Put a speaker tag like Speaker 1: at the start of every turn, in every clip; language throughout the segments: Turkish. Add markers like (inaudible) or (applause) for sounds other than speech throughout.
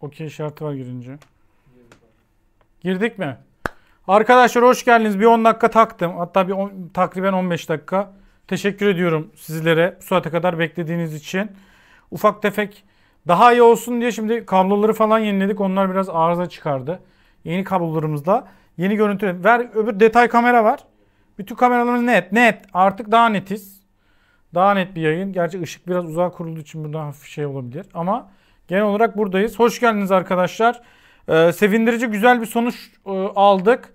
Speaker 1: Okey işareti var girince. Girdik mi? Arkadaşlar hoş geldiniz. Bir 10 dakika taktım. Hatta bir 10, takriben 15 dakika. Teşekkür ediyorum sizlere bu saate kadar beklediğiniz için. Ufak tefek daha iyi olsun diye şimdi kabloları falan yeniledik. Onlar biraz arıza çıkardı. Yeni kablolarımızla yeni görüntü. Ver öbür detay kamera var. Bütün kameralarımız net. Net. Artık daha netiz. Daha net bir yayın. Gerçi ışık biraz uzağa kurulduğu için burada hafif şey olabilir. Ama Genel olarak buradayız. Hoş geldiniz arkadaşlar. Ee, sevindirici güzel bir sonuç e, aldık.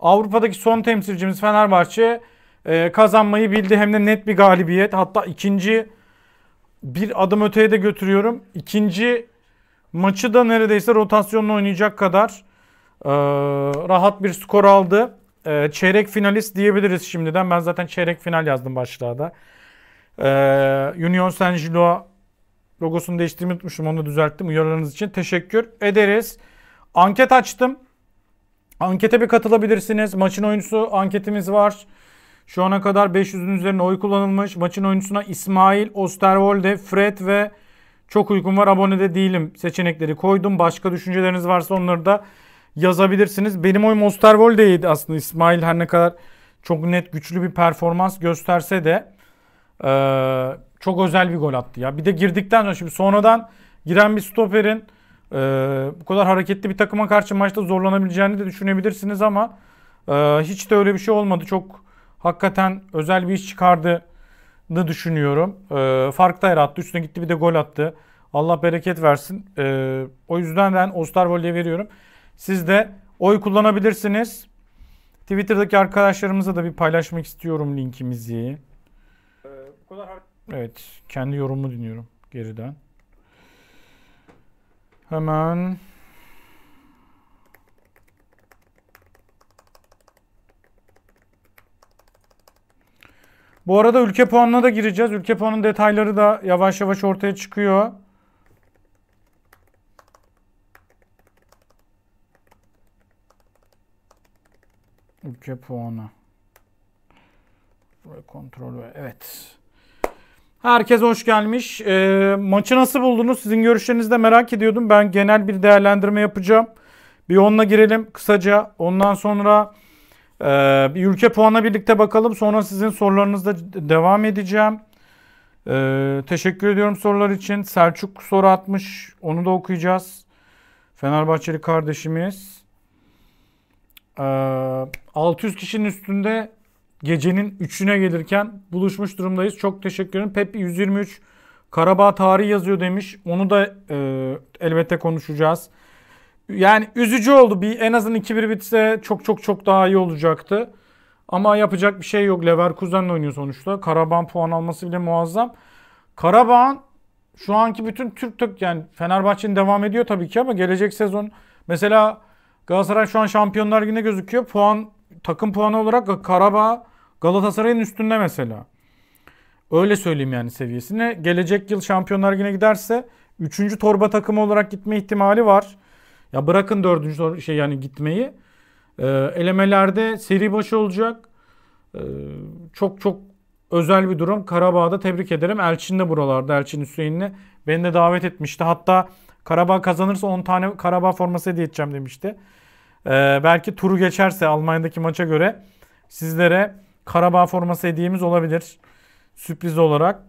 Speaker 1: Avrupa'daki son temsilcimiz Fenerbahçe e, kazanmayı bildi. Hem de net bir galibiyet. Hatta ikinci bir adım öteye de götürüyorum. İkinci maçı da neredeyse rotasyonla oynayacak kadar e, rahat bir skor aldı. E, çeyrek finalist diyebiliriz şimdiden. Ben zaten çeyrek final yazdım başlığa da. E, Union Saint Gilloa Logosunu değiştirmeyi unutmuşum. Onu düzelttim. Uyarılarınız için teşekkür ederiz. Anket açtım. Ankete bir katılabilirsiniz. Maçın oyuncusu anketimiz var. Şu ana kadar 500'ün üzerine oy kullanılmış. Maçın oyuncusuna İsmail, Osterwolde, Fred ve çok uygun var abone de değilim seçenekleri koydum. Başka düşünceleriniz varsa onları da yazabilirsiniz. Benim oyum Osterwolde'ydi aslında. İsmail her ne kadar çok net güçlü bir performans gösterse de ee, çok özel bir gol attı ya. Bir de girdikten sonra şimdi sonradan giren bir stoperin e, bu kadar hareketli bir takıma karşı maçta zorlanabileceğini de düşünebilirsiniz ama e, hiç de öyle bir şey olmadı. Çok hakikaten özel bir iş çıkardı da düşünüyorum. E, fark da yarattı. Üstüne gitti bir de gol attı. Allah bereket versin. E, o yüzden ben Osterwold'e veriyorum. Siz de oy kullanabilirsiniz. Twitter'daki arkadaşlarımıza da bir paylaşmak istiyorum linkimizi. Ee, bu kadar Evet. Kendi yorumumu dinliyorum geriden. Hemen Bu arada ülke puanına da gireceğiz. Ülke puanının detayları da yavaş yavaş ortaya çıkıyor. Ülke puanı. Kontrol ve evet. Herkes hoş gelmiş. E, maçı nasıl buldunuz? Sizin görüşlerinizi de merak ediyordum. Ben genel bir değerlendirme yapacağım. Bir onunla girelim kısaca. Ondan sonra e, bir ülke puanına birlikte bakalım. Sonra sizin sorularınızla devam edeceğim. E, teşekkür ediyorum sorular için. Selçuk soru atmış. Onu da okuyacağız. Fenerbahçeli kardeşimiz. E, ee, 600 kişinin üstünde gecenin 3'üne gelirken buluşmuş durumdayız. Çok teşekkür ederim. Pep 123 Karabağ tarihi yazıyor demiş. Onu da e, elbette konuşacağız. Yani üzücü oldu. Bir en azından 2-1 bitse çok çok çok daha iyi olacaktı. Ama yapacak bir şey yok. Leverkusen'le oynuyor sonuçta. Karabağ'ın puan alması bile muazzam. Karabağ'ın şu anki bütün Türk Türk yani Fenerbahçe'nin devam ediyor tabii ki ama gelecek sezon mesela Galatasaray şu an Şampiyonlar Ligi'nde gözüküyor. Puan takım puanı olarak Karabağ Galatasaray'ın üstünde mesela. Öyle söyleyeyim yani seviyesine. Gelecek yıl Şampiyonlar Ligi'ne giderse 3. torba takımı olarak gitme ihtimali var. Ya bırakın 4. şey yani gitmeyi. Ee, elemelerde seri başı olacak. Ee, çok çok özel bir durum. Karabağ'da tebrik ederim. Elçin de buralarda. Elçin Hüseyin'le beni de davet etmişti. Hatta Karabağ kazanırsa 10 tane Karabağ forması hediye edeceğim demişti. Ee, belki turu geçerse Almanya'daki maça göre sizlere Karabağ forması hediyemiz olabilir. Sürpriz olarak.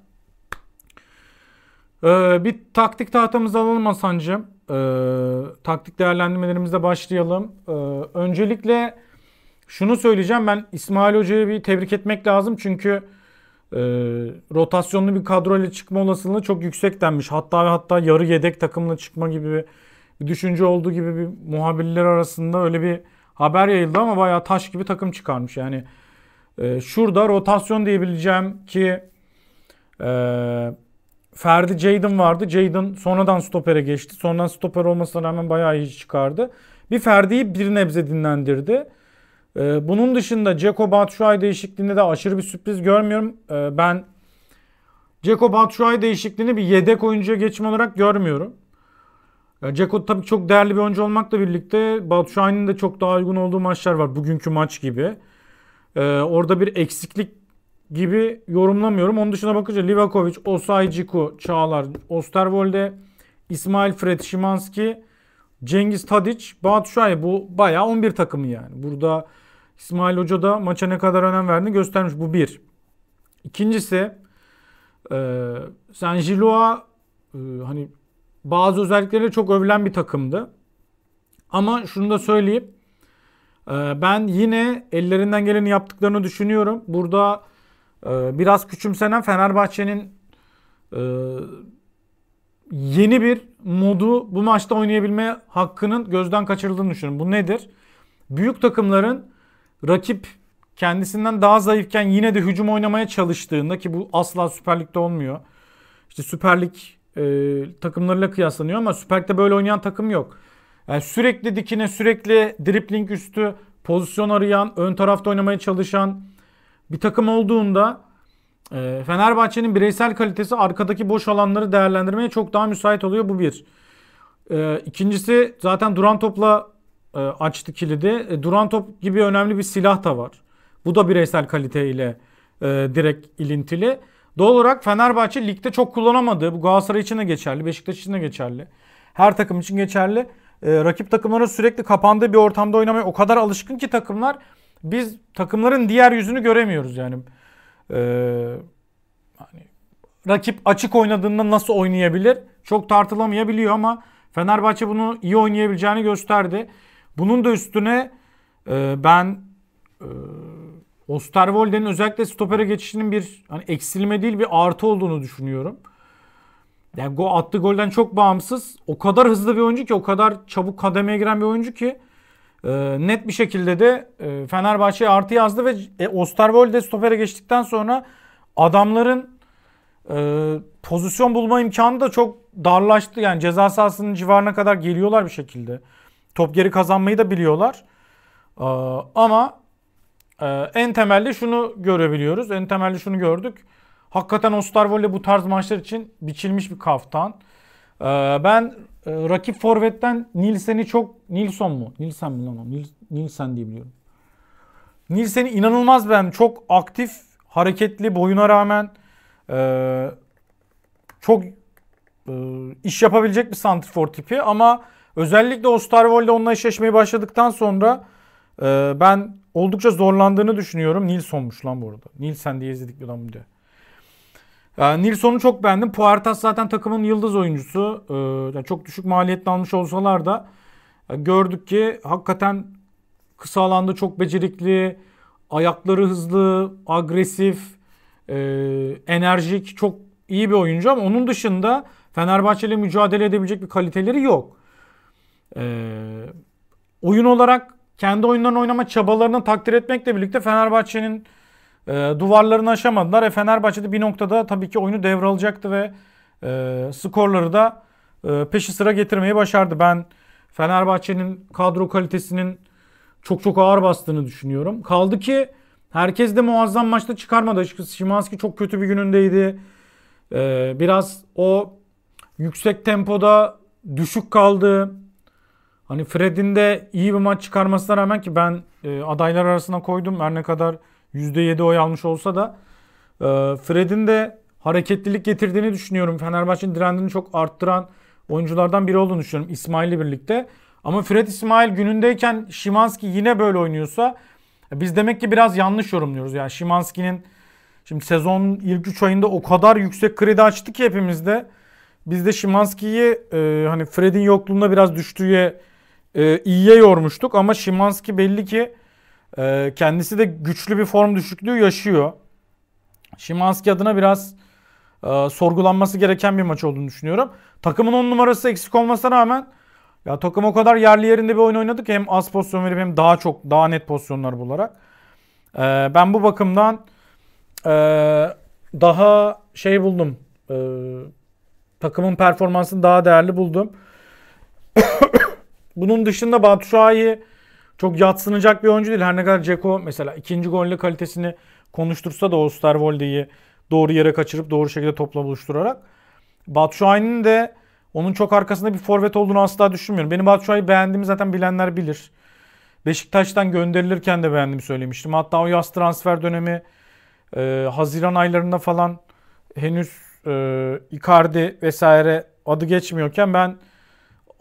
Speaker 1: Ee, bir taktik tahtamızı alalım Hasan'cığım. Ee, taktik değerlendirmelerimize başlayalım. Ee, öncelikle şunu söyleyeceğim. Ben İsmail Hoca'yı bir tebrik etmek lazım. Çünkü e, rotasyonlu bir kadro ile çıkma olasılığı çok yüksek denmiş. Hatta ve hatta yarı yedek takımla çıkma gibi bir, bir düşünce olduğu gibi bir muhabirler arasında öyle bir haber yayıldı ama bayağı taş gibi takım çıkarmış. Yani e, şurada rotasyon diyebileceğim ki e, Ferdi Jadon vardı. Jadon sonradan stopere geçti. Sonradan stoper olmasına rağmen bayağı iyi çıkardı. Bir Ferdi'yi bir nebze dinlendirdi. E, bunun dışında Ceko Batshuayi değişikliğinde de aşırı bir sürpriz görmüyorum. E, ben Ceko Batshuayi değişikliğini bir yedek oyuncuya geçme olarak görmüyorum. Ceko tabii çok değerli bir oyuncu olmakla birlikte Batshuayi'nin de çok daha uygun olduğu maçlar var. Bugünkü maç gibi. Ee, orada bir eksiklik gibi yorumlamıyorum. Onun dışına bakınca Livakovic, Osay Ciku, Çağlar, Osterwolde, İsmail Fred, Şimanski, Cengiz Tadic, Batu Şahin. Bu bayağı 11 takımı yani. Burada İsmail Hoca da maça ne kadar önem verdiğini göstermiş. Bu bir. İkincisi e, San Gilua e, hani bazı özellikleriyle çok övülen bir takımdı. Ama şunu da söyleyip ee, ben yine ellerinden geleni yaptıklarını düşünüyorum. Burada e, biraz küçümsenen Fenerbahçe'nin e, yeni bir modu bu maçta oynayabilme hakkının gözden kaçırıldığını düşünüyorum. Bu nedir? Büyük takımların rakip kendisinden daha zayıfken yine de hücum oynamaya çalıştığında ki bu asla Süper Lig'de olmuyor. İşte Süper Lig e, takımlarıyla kıyaslanıyor ama Süper Lig'de böyle oynayan takım yok. Yani sürekli dikine sürekli dripling üstü pozisyon arayan, ön tarafta oynamaya çalışan bir takım olduğunda e, Fenerbahçe'nin bireysel kalitesi arkadaki boş alanları değerlendirmeye çok daha müsait oluyor bu bir. E, ikincisi zaten duran topla e, açtı kilidi. E, duran top gibi önemli bir silah da var. Bu da bireysel kaliteyle e, direkt ilintili. Doğal olarak Fenerbahçe ligde çok kullanamadığı, bu Galatasaray için de geçerli, Beşiktaş için de geçerli. Her takım için geçerli e, rakip takımların sürekli kapandığı bir ortamda oynamaya o kadar alışkın ki takımlar biz takımların diğer yüzünü göremiyoruz yani. E, hani, rakip açık oynadığında nasıl oynayabilir? Çok tartılamayabiliyor ama Fenerbahçe bunu iyi oynayabileceğini gösterdi. Bunun da üstüne e, ben e, Osterwolde'nin özellikle stopere geçişinin bir hani eksilme değil bir artı olduğunu düşünüyorum yani go attığı golden çok bağımsız. O kadar hızlı bir oyuncu ki, o kadar çabuk kademeye giren bir oyuncu ki e, net bir şekilde de e, Fenerbahçe'ye artı yazdı ve e, Osterwolde stopere geçtikten sonra adamların e, pozisyon bulma imkanı da çok darlaştı. Yani ceza sahasının civarına kadar geliyorlar bir şekilde. Top geri kazanmayı da biliyorlar. E, ama e, en temelde şunu görebiliyoruz. En temelde şunu gördük. Hakikaten Osterwold'e bu tarz maçlar için biçilmiş bir kaftan. Ee, ben e, rakip forvetten Nilsen'i çok... Nilson mu? Nilsen mi lan o? Nil, Nilsen diye biliyorum. Nilsen'i inanılmaz ben Çok aktif, hareketli boyuna rağmen e, çok e, iş yapabilecek bir santrifor tipi ama özellikle Osterwold'e onunla eşleşmeye başladıktan sonra ben oldukça zorlandığını düşünüyorum. Nilson'muş lan bu arada. Nilsen diye izledik bir adam diye. Ee, Nilsson'u çok beğendim. Puertas zaten takımın yıldız oyuncusu. Ee, yani çok düşük maliyetle almış olsalar da e, gördük ki hakikaten kısa alanda çok becerikli, ayakları hızlı, agresif, e, enerjik, çok iyi bir oyuncu ama onun dışında Fenerbahçe'yle mücadele edebilecek bir kaliteleri yok. Ee, oyun olarak kendi oyunlarını oynama çabalarını takdir etmekle birlikte Fenerbahçe'nin e, duvarlarını aşamadılar. E, Fenerbahçe'de bir noktada tabii ki oyunu devralacaktı ve e, skorları da e, peşi sıra getirmeyi başardı. Ben Fenerbahçe'nin kadro kalitesinin çok çok ağır bastığını düşünüyorum. Kaldı ki herkes de muazzam maçta çıkarmadı açıkçası. Şimanski çok kötü bir günündeydi. Ee, biraz o yüksek tempoda düşük kaldı. Hani Fred'in de iyi bir maç çıkarmasına rağmen ki ben e, adaylar arasına koydum. Her ne kadar %7 oy almış olsa da e, Fred'in de hareketlilik getirdiğini düşünüyorum. Fenerbahçe'nin direndini çok arttıran oyunculardan biri olduğunu düşünüyorum İsmail'le birlikte. Ama Fred İsmail günündeyken Şimanski yine böyle oynuyorsa biz demek ki biraz yanlış yorumluyoruz. Yani Şimanski'nin şimdi sezon ilk 3 ayında o kadar yüksek kredi açtı ki hepimizde. Biz de Şimanski'yi e, hani Fred'in yokluğunda biraz düştüğüye e, iyiye yormuştuk ama Şimanski belli ki e, kendisi de güçlü bir form düşüklüğü yaşıyor. Şimanski adına biraz e, sorgulanması gereken bir maç olduğunu düşünüyorum. Takımın 10 numarası eksik olmasına rağmen ya takım o kadar yerli yerinde bir oyun oynadı ki hem az pozisyon verip hem daha çok daha net pozisyonlar bularak. E, ben bu bakımdan e, daha şey buldum. E, takımın performansını daha değerli buldum. (coughs) Bunun dışında Batu Şahin çok yatsınacak bir oyuncu değil. Her ne kadar Ceko mesela ikinci golle kalitesini konuştursa da o Osterwolde'yi doğru yere kaçırıp doğru şekilde topla buluşturarak. Batshuayi'nin de onun çok arkasında bir forvet olduğunu asla düşünmüyorum. Benim Batshuayi beğendiğimi zaten bilenler bilir. Beşiktaş'tan gönderilirken de beğendiğimi söylemiştim. Hatta o yaz transfer dönemi e, Haziran aylarında falan henüz e, Icardi vesaire adı geçmiyorken ben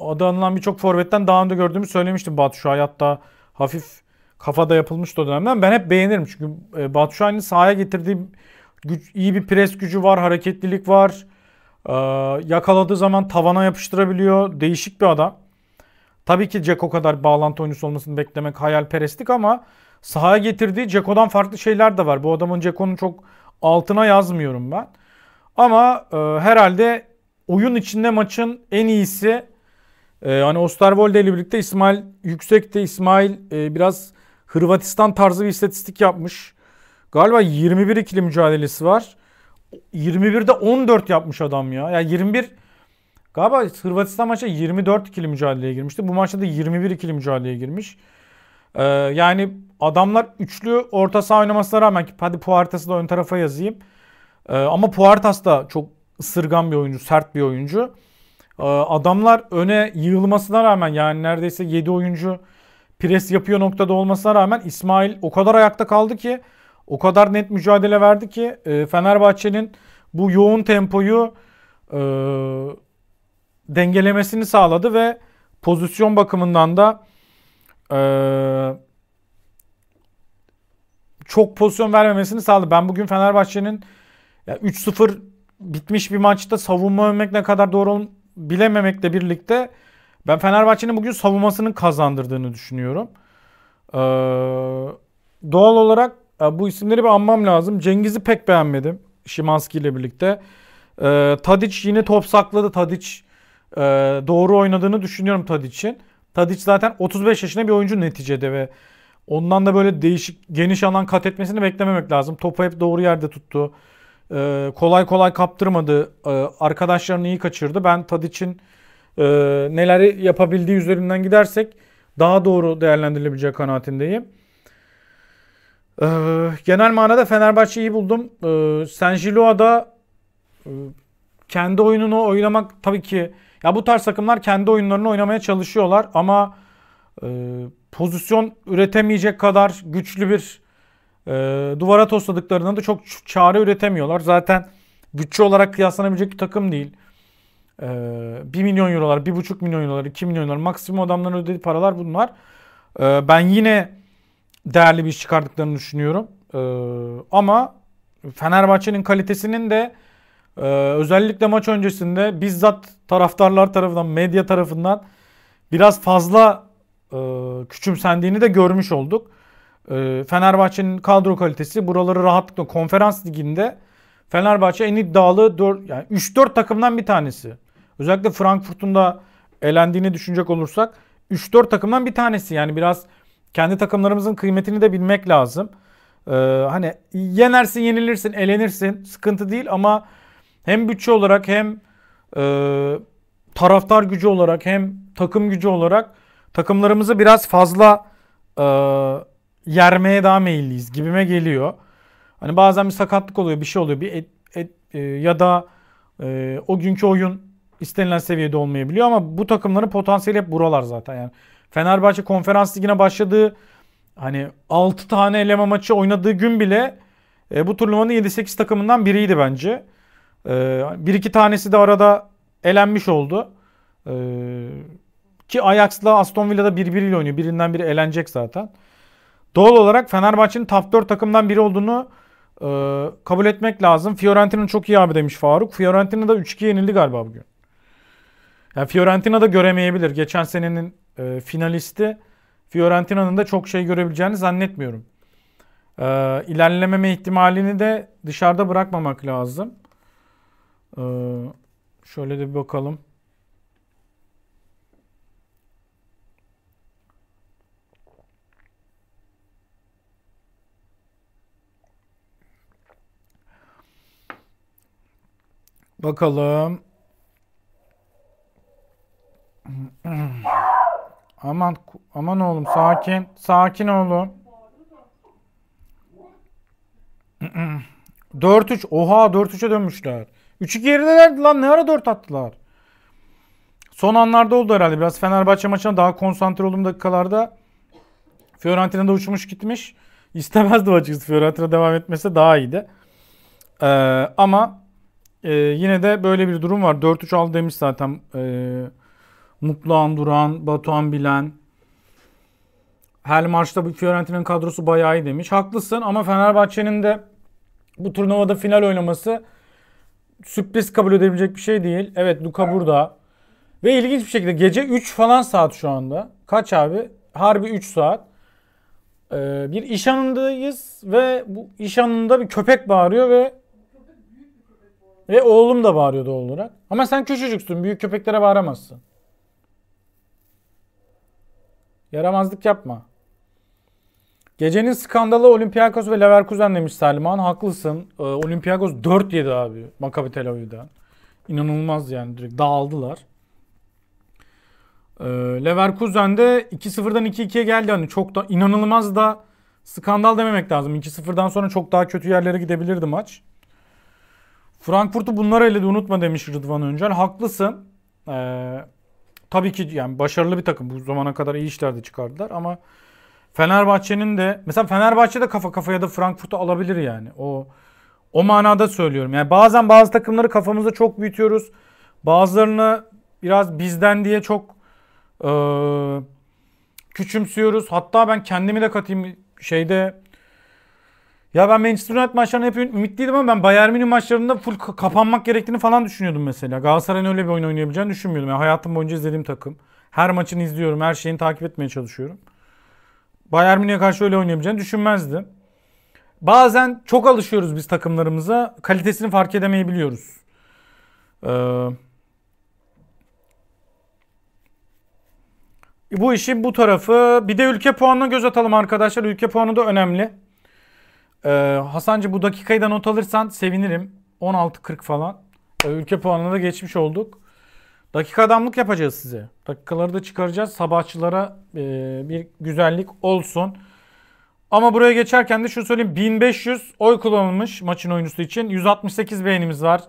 Speaker 1: adı anılan birçok forvetten daha önce gördüğümü söylemiştim Batu Şua'yı. Hatta hafif kafada yapılmıştı o dönemden. Ben hep beğenirim çünkü e, Batu Şua'nın sahaya getirdiği güç, iyi bir pres gücü var, hareketlilik var. Ee, yakaladığı zaman tavana yapıştırabiliyor. Değişik bir adam. Tabii ki Ceko kadar bağlantı oyuncusu olmasını beklemek hayalperestlik ama sahaya getirdiği Ceko'dan farklı şeyler de var. Bu adamın Ceko'nun çok altına yazmıyorum ben. Ama e, herhalde oyun içinde maçın en iyisi e, hani Osterwolde ile birlikte İsmail Yüksek de İsmail e, biraz Hırvatistan tarzı bir istatistik yapmış. Galiba 21 ikili mücadelesi var. 21'de 14 yapmış adam ya. Yani 21 galiba Hırvatistan maçı 24 ikili mücadeleye girmişti. Bu maçta da 21 ikili mücadeleye girmiş. Ee, yani adamlar üçlü orta saha oynamasına rağmen ki hadi Puartas'ı da ön tarafa yazayım. Ee, ama Puertas da çok ısırgan bir oyuncu, sert bir oyuncu. Ee, adamlar öne yığılmasına rağmen yani neredeyse 7 oyuncu pres yapıyor noktada olmasına rağmen İsmail o kadar ayakta kaldı ki o kadar net mücadele verdi ki e, Fenerbahçe'nin bu yoğun tempoyu e, dengelemesini sağladı ve pozisyon bakımından da e, çok pozisyon vermemesini sağladı. Ben bugün Fenerbahçe'nin 3-0 bitmiş bir maçta savunma övmek ne kadar doğru bilememekle birlikte ben Fenerbahçe'nin bugün savunmasının kazandırdığını düşünüyorum. Ee, doğal olarak bu isimleri bir anmam lazım. Cengiz'i pek beğenmedim. Şimanski ile birlikte. Ee, Tadic yine top sakladı. Tadic e, doğru oynadığını düşünüyorum Tadic'in. Tadic zaten 35 yaşında bir oyuncu neticede ve ondan da böyle değişik geniş alan kat etmesini beklememek lazım. Topu hep doğru yerde tuttu e, kolay kolay kaptırmadı. E, arkadaşlarını iyi kaçırdı. Ben Tadic'in e, neleri yapabildiği üzerinden gidersek daha doğru değerlendirilebileceği kanaatindeyim. E, genel manada Fenerbahçe'yi buldum. E, Senjiloa'da e, kendi oyununu oynamak tabii ki ya bu tarz takımlar kendi oyunlarını oynamaya çalışıyorlar ama e, pozisyon üretemeyecek kadar güçlü bir e, duvara tosladıklarında da çok çare üretemiyorlar. Zaten bütçe olarak kıyaslanabilecek bir takım değil. E, ee, 1 milyon eurolar, 1,5 milyon eurolar, 2 milyon eurolar maksimum adamların ödediği paralar bunlar. E, ben yine değerli bir iş çıkardıklarını düşünüyorum. E, ama Fenerbahçe'nin kalitesinin de ee, özellikle maç öncesinde bizzat taraftarlar tarafından, medya tarafından biraz fazla e, küçümsendiğini de görmüş olduk. Ee, Fenerbahçe'nin kadro kalitesi buraları rahatlıkla konferans liginde Fenerbahçe en iddialı 4 yani 3-4 takımdan bir tanesi. Özellikle Frankfurt'un da elendiğini düşünecek olursak 3-4 takımdan bir tanesi. Yani biraz kendi takımlarımızın kıymetini de bilmek lazım. Ee, hani yenersin, yenilirsin, elenirsin. Sıkıntı değil ama hem bütçe olarak hem e, taraftar gücü olarak hem takım gücü olarak takımlarımızı biraz fazla e, yermeye daha meyilliyiz gibime geliyor. Hani bazen bir sakatlık oluyor, bir şey oluyor. Bir et, et, e, ya da e, o günkü oyun istenilen seviyede olmayabiliyor ama bu takımların potansiyeli hep buralar zaten. Yani Fenerbahçe Konferans Ligi'ne başladığı hani 6 tane eleme maçı oynadığı gün bile e, bu turnuvanın 7-8 takımından biriydi bence. E, bir iki tanesi de arada elenmiş oldu. E, ki Ajax'la Aston Villa'da birbiriyle oynuyor. Birinden biri elenecek zaten. Doğal olarak Fenerbahçe'nin top 4 takımdan biri olduğunu e, kabul etmek lazım. Fiorentina çok iyi abi demiş Faruk. Fiorentina da 3-2 yenildi galiba bugün. Yani Fiorentina da göremeyebilir. Geçen senenin e, finalisti Fiorentina'nın da çok şey görebileceğini zannetmiyorum. E, ilerlememe ihtimalini de dışarıda bırakmamak lazım. E, şöyle de bir bakalım. Bakalım. Aman aman oğlum sakin. Sakin oğlum. 4-3. Oha 4-3'e dönmüşler. 3-2 geridelerdi lan. Ne ara 4 attılar? Son anlarda oldu herhalde. Biraz Fenerbahçe maçına daha konsantre olduğum dakikalarda Fiorentina'da uçmuş gitmiş. İstemezdi açıkçası. Fiorentina devam etmesi daha iyiydi. Ee, ama e, yine de böyle bir durum var. 4 3 aldı demiş zaten e, Mutluhan Duran, Batuhan Bilen. Her maçta bu Fiorentina'nın kadrosu bayağı iyi demiş. Haklısın ama Fenerbahçe'nin de bu turnuvada final oynaması sürpriz kabul edebilecek bir şey değil. Evet Luka burada. Ve ilginç bir şekilde gece 3 falan saat şu anda. Kaç abi? Harbi 3 saat. Ee, bir iş anındayız ve bu iş anında bir köpek bağırıyor ve ve oğlum da bağırıyor doğal olarak. Ama sen küçücüksün. Büyük köpeklere bağıramazsın. Yaramazlık yapma. Gecenin skandalı Olympiakos ve Leverkusen demiş Selman. Haklısın. Ee, Olympiakos 4 yedi abi Maccabi Tel Aviv'den. İnanılmaz yani direkt dağıldılar. Ee, Leverkusen de 2-0'dan 2-2'ye geldi. Hani çok da inanılmaz da skandal dememek lazım. 2-0'dan sonra çok daha kötü yerlere gidebilirdi maç. Frankfurt'u bunlar elde unutma demiş Rıdvan Öncel. Haklısın. Ee, tabii ki yani başarılı bir takım. Bu zamana kadar iyi işler de çıkardılar ama Fenerbahçe'nin de mesela Fenerbahçe de kafa kafaya da Frankfurt'u alabilir yani. O o manada söylüyorum. Yani bazen bazı takımları kafamızda çok büyütüyoruz. Bazılarını biraz bizden diye çok e, küçümsüyoruz. Hatta ben kendimi de katayım şeyde ya ben Manchester United maçlarını hep ümitliydim ama ben Bayern Münih maçlarında full kapanmak gerektiğini falan düşünüyordum mesela. Galatasaray'ın öyle bir oyun oynayabileceğini düşünmüyordum. Yani hayatım boyunca izlediğim takım. Her maçını izliyorum. Her şeyini takip etmeye çalışıyorum. Bayern Münih'e karşı öyle oynayabileceğini düşünmezdim. Bazen çok alışıyoruz biz takımlarımıza. Kalitesini fark edemeyebiliyoruz. Ee, bu işin bu tarafı. Bir de ülke puanına göz atalım arkadaşlar. Ülke puanı da önemli. Ee, Hasancı bu dakikayı da not alırsan sevinirim. 16.40 falan. Ee, ülke puanına da geçmiş olduk. Dakika adamlık yapacağız size. Dakikaları da çıkaracağız. Sabahçılara e, bir güzellik olsun. Ama buraya geçerken de şunu söyleyeyim. 1500 oy kullanılmış maçın oyuncusu için. 168 beğenimiz var.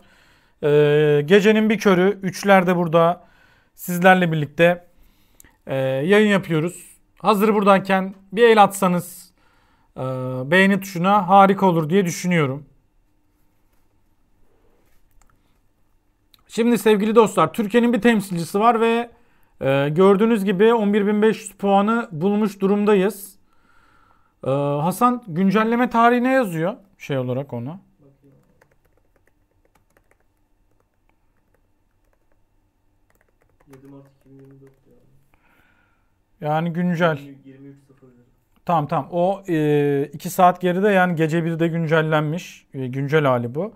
Speaker 1: Ee, gecenin bir körü. Üçler de burada. Sizlerle birlikte e, yayın yapıyoruz. Hazır buradayken bir el atsanız ee, beğeni tuşuna harika olur diye düşünüyorum. Şimdi sevgili dostlar Türkiye'nin bir temsilcisi var ve e, gördüğünüz gibi 11.500 puanı bulmuş durumdayız. E, Hasan güncelleme tarihi ne yazıyor şey olarak ona? Yani güncel. Tamam tamam. O 2 e, iki saat geride yani gece 1'de güncellenmiş. E, güncel hali bu.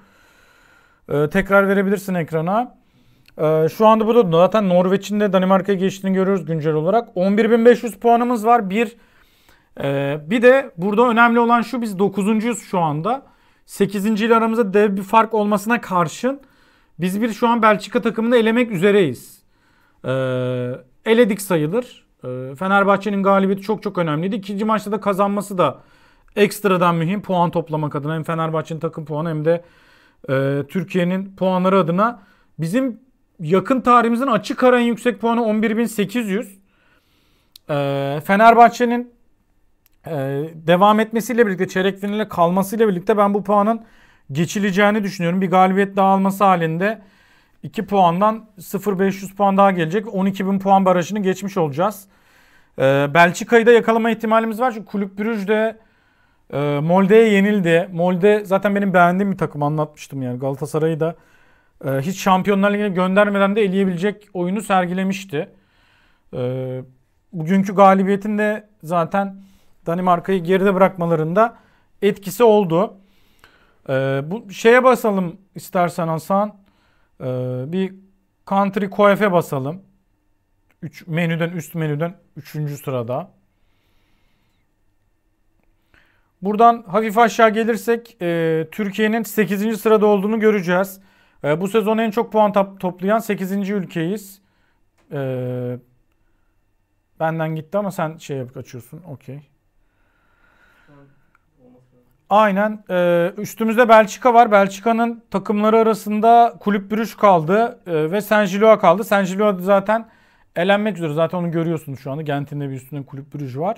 Speaker 1: E, tekrar verebilirsin ekrana. E, şu anda burada zaten Norveç'in de Danimarka'ya geçtiğini görüyoruz güncel olarak. 11.500 puanımız var. Bir e, bir de burada önemli olan şu biz 9.yüz şu anda. 8. ile aramızda dev bir fark olmasına karşın biz bir şu an Belçika takımını elemek üzereyiz. E, eledik sayılır. Ee, Fenerbahçe'nin galibiyeti çok çok önemliydi. İkinci maçta da kazanması da ekstradan mühim puan toplamak adına hem Fenerbahçe'nin takım puanı hem de e, Türkiye'nin puanları adına bizim yakın tarihimizin açık ara en yüksek puanı 11.800. E, ee, Fenerbahçe'nin e, devam etmesiyle birlikte çeyrek finale kalmasıyla birlikte ben bu puanın geçileceğini düşünüyorum. Bir galibiyet daha alması halinde 2 puandan 0.500 puan daha gelecek. 12.000 puan barajını geçmiş olacağız. Ee, Belçika'yı da yakalama ihtimalimiz var. Çünkü Kulüp Brüjde de e, Molde'ye yenildi. Molde zaten benim beğendiğim bir takım anlatmıştım yani. Galatasaray'ı da e, hiç Şampiyonlar Ligi'ne göndermeden de eleyebilecek oyunu sergilemişti. E, bugünkü galibiyetin de zaten Danimarka'yı geride bırakmalarında etkisi oldu. E, bu şeye basalım istersen Hasan. Ee, bir country coefe basalım. Üç, menüden üst menüden 3. sırada. Buradan hafif aşağı gelirsek e, Türkiye'nin 8. sırada olduğunu göreceğiz. E, bu sezon en çok puan toplayan 8. ülkeyiz. E, benden gitti ama sen şey yapıp açıyorsun. Okey. Aynen. Ee, üstümüzde Belçika var. Belçika'nın takımları arasında kulüp bürüş kaldı e, ve Senjilua kaldı. Senjilua zaten elenmek üzere. Zaten onu görüyorsunuz şu anda. Gent'in de bir üstünde kulüp bürüş var.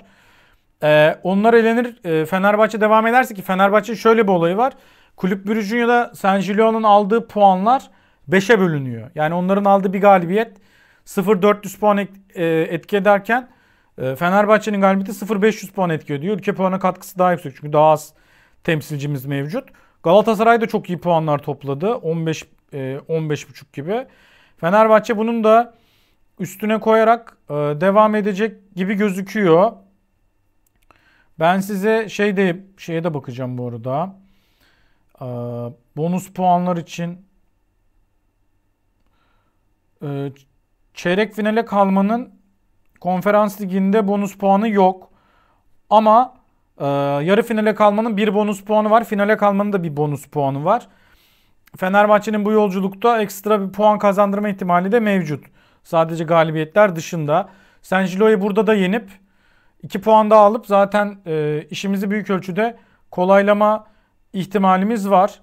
Speaker 1: Ee, onlar elenir. E, Fenerbahçe devam ederse ki Fenerbahçe şöyle bir olayı var. Kulüp bürücün ya da Senjilio'nun aldığı puanlar 5'e bölünüyor. Yani onların aldığı bir galibiyet 0-400 puan et, e, etki ederken e, Fenerbahçe'nin galibiyeti 0-500 puan etki ediyor. Ülke puanı katkısı daha yüksek çünkü daha az temsilcimiz mevcut. Galatasaray da çok iyi puanlar topladı. 15 e, 15 buçuk gibi. Fenerbahçe bunun da üstüne koyarak e, devam edecek gibi gözüküyor. Ben size şey de, şeye de bakacağım bu arada. E, bonus puanlar için e, çeyrek finale kalmanın konferans liginde bonus puanı yok. Ama ee, yarı finale kalmanın bir bonus puanı var. Finale kalmanın da bir bonus puanı var. Fenerbahçe'nin bu yolculukta ekstra bir puan kazandırma ihtimali de mevcut. Sadece galibiyetler dışında. Senjilo'yu burada da yenip 2 puan daha alıp zaten e, işimizi büyük ölçüde kolaylama ihtimalimiz var.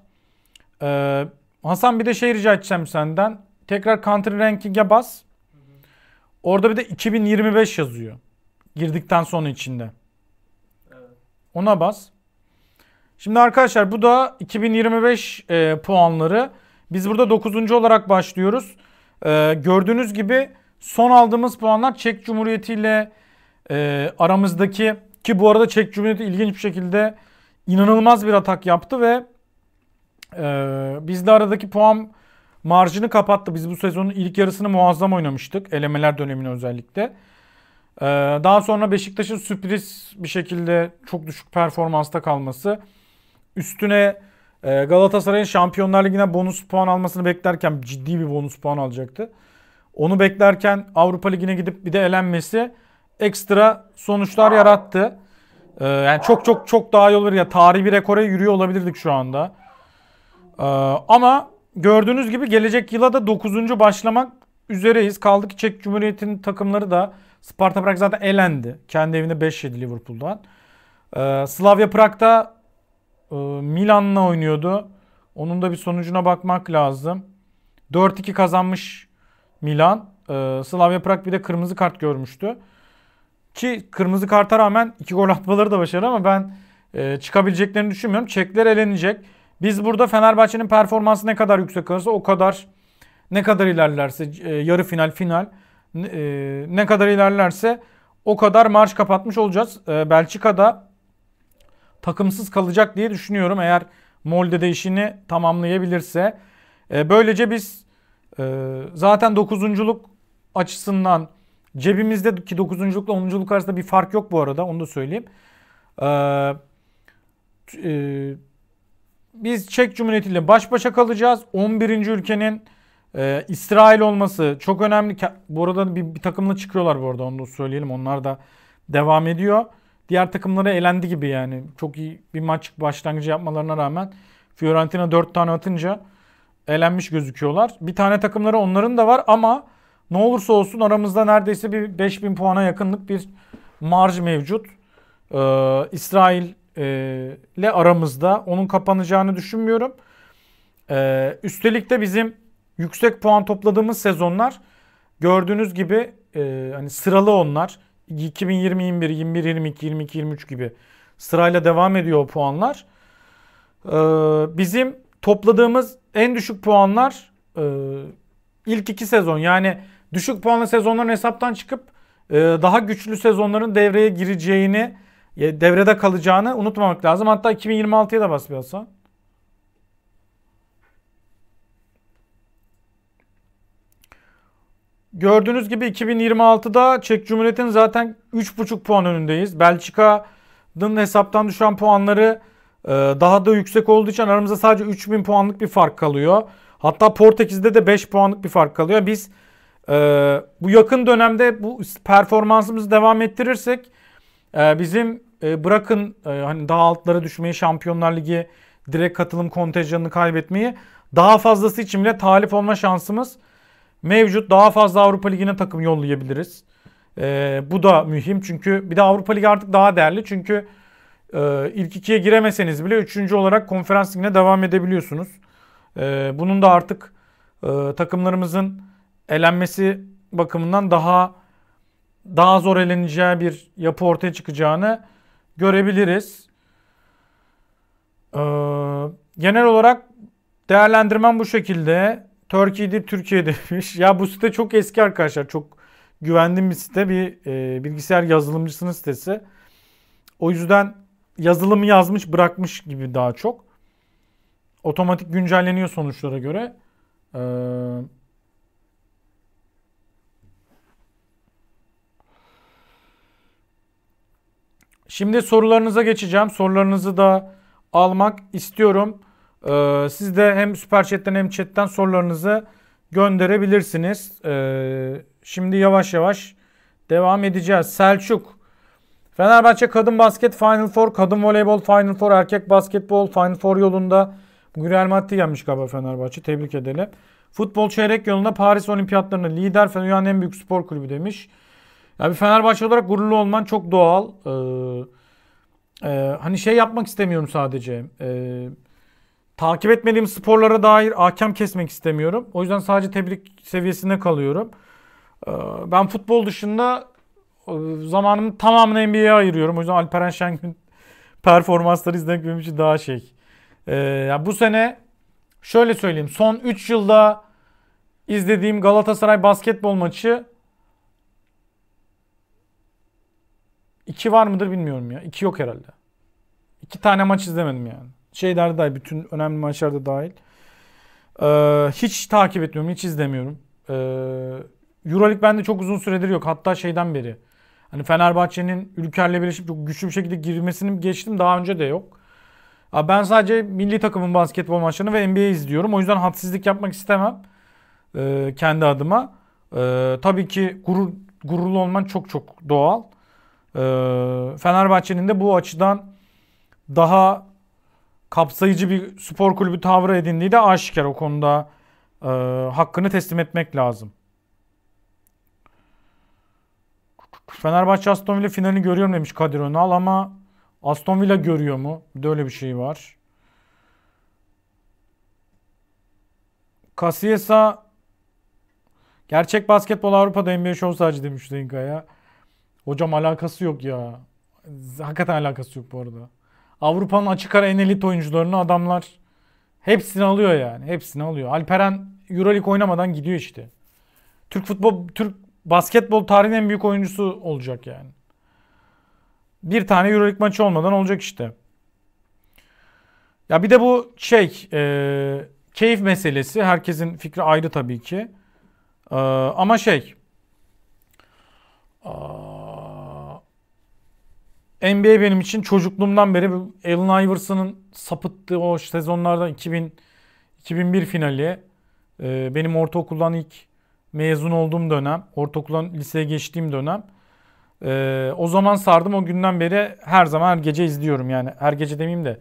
Speaker 1: Ee, Hasan bir de şey rica edeceğim senden. Tekrar country ranking'e bas. Orada bir de 2025 yazıyor. Girdikten sonra içinde. Ona bas. Şimdi arkadaşlar bu da 2025 e, puanları. Biz burada 9. olarak başlıyoruz. E, gördüğünüz gibi son aldığımız puanlar Çek Cumhuriyeti ile e, aramızdaki ki bu arada Çek Cumhuriyeti ilginç bir şekilde inanılmaz bir atak yaptı ve e, bizde aradaki puan marjını kapattı. Biz bu sezonun ilk yarısını muazzam oynamıştık. Elemeler dönemini özellikle. Ee, daha sonra Beşiktaş'ın sürpriz bir şekilde çok düşük performansta kalması. Üstüne e, Galatasaray'ın Şampiyonlar Ligi'ne bonus puan almasını beklerken ciddi bir bonus puan alacaktı. Onu beklerken Avrupa Ligi'ne gidip bir de elenmesi ekstra sonuçlar yarattı. Ee, yani çok çok çok daha iyi olur ya. Tarihi bir rekora yürüyor olabilirdik şu anda. Ee, ama gördüğünüz gibi gelecek yıla da 9. başlamak üzereyiz. Kaldı ki Çek Cumhuriyeti'nin takımları da Sparta Prag zaten elendi. Kendi evinde 5-7 Liverpool'dan. Ee, Slavia Prag'da e, Milan'la oynuyordu. Onun da bir sonucuna bakmak lazım. 4-2 kazanmış Milan. Ee, Slavia Prag bir de kırmızı kart görmüştü. Ki kırmızı karta rağmen 2 gol atmaları da başarılı ama ben e, çıkabileceklerini düşünmüyorum. Çekler elenecek. Biz burada Fenerbahçe'nin performansı ne kadar yüksek kalırsa o kadar ne kadar ilerlerse e, yarı final final e, ne kadar ilerlerse o kadar marş kapatmış olacağız. E, Belçika'da takımsız kalacak diye düşünüyorum eğer Molde de işini tamamlayabilirse. E, böylece biz zaten dokuzunculuk açısından cebimizdeki dokuzunculukla onunculuk arasında bir fark yok bu arada onu da söyleyeyim. biz Çek Cumhuriyeti ile baş başa kalacağız. 11. ülkenin ee, İsrail olması çok önemli. Bu arada bir, bir takımla çıkıyorlar bu arada onu da söyleyelim. Onlar da devam ediyor. Diğer takımları elendi gibi yani. Çok iyi bir maç başlangıcı yapmalarına rağmen Fiorentina 4 tane atınca elenmiş gözüküyorlar. Bir tane takımları onların da var ama ne olursa olsun aramızda neredeyse bir 5000 puana yakınlık bir marj mevcut. Ee, İsrail e, ile aramızda onun kapanacağını düşünmüyorum. Ee, üstelik de bizim yüksek puan topladığımız sezonlar gördüğünüz gibi e, hani sıralı onlar. 2020 21 21 22 22 23 gibi sırayla devam ediyor o puanlar. E, bizim topladığımız en düşük puanlar e, ilk iki sezon yani düşük puanlı sezonların hesaptan çıkıp e, daha güçlü sezonların devreye gireceğini e, devrede kalacağını unutmamak lazım. Hatta 2026'ya da bas bir Hasan. Gördüğünüz gibi 2026'da Çek Cumhuriyeti'nin zaten 3,5 puan önündeyiz. Belçika'nın hesaptan düşen puanları e, daha da yüksek olduğu için aramızda sadece 3000 puanlık bir fark kalıyor. Hatta Portekiz'de de 5 puanlık bir fark kalıyor. Biz e, bu yakın dönemde bu performansımızı devam ettirirsek e, bizim bırakın hani daha altlara düşmeyi, Şampiyonlar Ligi direkt katılım kontenjanını kaybetmeyi daha fazlası için bile talip olma şansımız mevcut. Daha fazla Avrupa Ligi'ne takım yollayabiliriz. E, bu da mühim çünkü bir de Avrupa Ligi artık daha değerli. Çünkü e, ilk ikiye giremeseniz bile üçüncü olarak konferans ligine devam edebiliyorsunuz. E, bunun da artık e, takımlarımızın elenmesi bakımından daha daha zor eleneceği bir yapı ortaya çıkacağını görebiliriz. Ee, genel olarak değerlendirmem bu şekilde. Turkey'dir Türkiye demiş. Ya bu site çok eski arkadaşlar. Çok güvendiğim bir site. Bir e, bilgisayar yazılımcısının sitesi. O yüzden yazılımı yazmış bırakmış gibi daha çok. Otomatik güncelleniyor sonuçlara göre. Ee, Şimdi sorularınıza geçeceğim. Sorularınızı da almak istiyorum. Ee, siz de hem süper chatten hem chatten sorularınızı gönderebilirsiniz. Ee, şimdi yavaş yavaş devam edeceğiz. Selçuk. Fenerbahçe Kadın Basket Final Four, Kadın Voleybol Final Four, Erkek Basketbol Final Four yolunda. Bugün Real Madrid gelmiş galiba Fenerbahçe. Tebrik edelim. Futbol çeyrek yolunda Paris Olimpiyatları'nın lider dünyanın en büyük spor kulübü demiş. Ya bir Fenerbahçe olarak gururlu olman çok doğal. Ee, e, hani şey yapmak istemiyorum sadece. Ee, Takip etmediğim sporlara dair hakem kesmek istemiyorum. O yüzden sadece tebrik seviyesinde kalıyorum. Ee, ben futbol dışında e, zamanımın tamamını NBA'ye ayırıyorum. O yüzden Alperen Şengün (laughs) performansları izlemek benim için daha şey. Ee, yani bu sene şöyle söyleyeyim. Son 3 yılda izlediğim Galatasaray basketbol maçı iki var mıdır bilmiyorum ya. İki yok herhalde. İki tane maç izlemedim yani şeylerde dahil, bütün önemli maçlarda dahil. Ee, hiç takip etmiyorum, hiç izlemiyorum. Ee, Euroleague bende çok uzun süredir yok. Hatta şeyden beri. Hani Fenerbahçe'nin ülkerle birleşip çok güçlü bir şekilde girmesini geçtim. Daha önce de yok. Abi ben sadece milli takımın basketbol maçlarını ve NBA izliyorum. O yüzden hadsizlik yapmak istemem. Ee, kendi adıma. Ee, tabii ki gurur, gururlu olman çok çok doğal. Ee, Fenerbahçe'nin de bu açıdan daha kapsayıcı bir spor kulübü tavrı edindiği de aşikar. O konuda e, hakkını teslim etmek lazım. Fenerbahçe Aston Villa finalini görüyorum demiş Kadir Önal ama Aston Villa görüyor mu? Bir de öyle bir şey var. Kasiyesa gerçek basketbol Avrupa'da NBA Show sadece demiş Dinkaya Hocam alakası yok ya. Hakikaten alakası yok bu arada. Avrupa'nın açık ara en elit oyuncularını adamlar hepsini alıyor yani. Hepsini alıyor. Alperen Euroleague oynamadan gidiyor işte. Türk futbol, Türk basketbol tarihinin en büyük oyuncusu olacak yani. Bir tane Euroleague maçı olmadan olacak işte. Ya bir de bu şey e, keyif meselesi. Herkesin fikri ayrı tabii ki. E, ama şey... E, NBA benim için çocukluğumdan beri Allen Iverson'ın sapıttığı o sezonlarda 2000 2001 finali e, benim ortaokuldan ilk mezun olduğum dönem, ortaokuldan liseye geçtiğim dönem. E, o zaman sardım o günden beri her zaman her gece izliyorum yani her gece demeyeyim de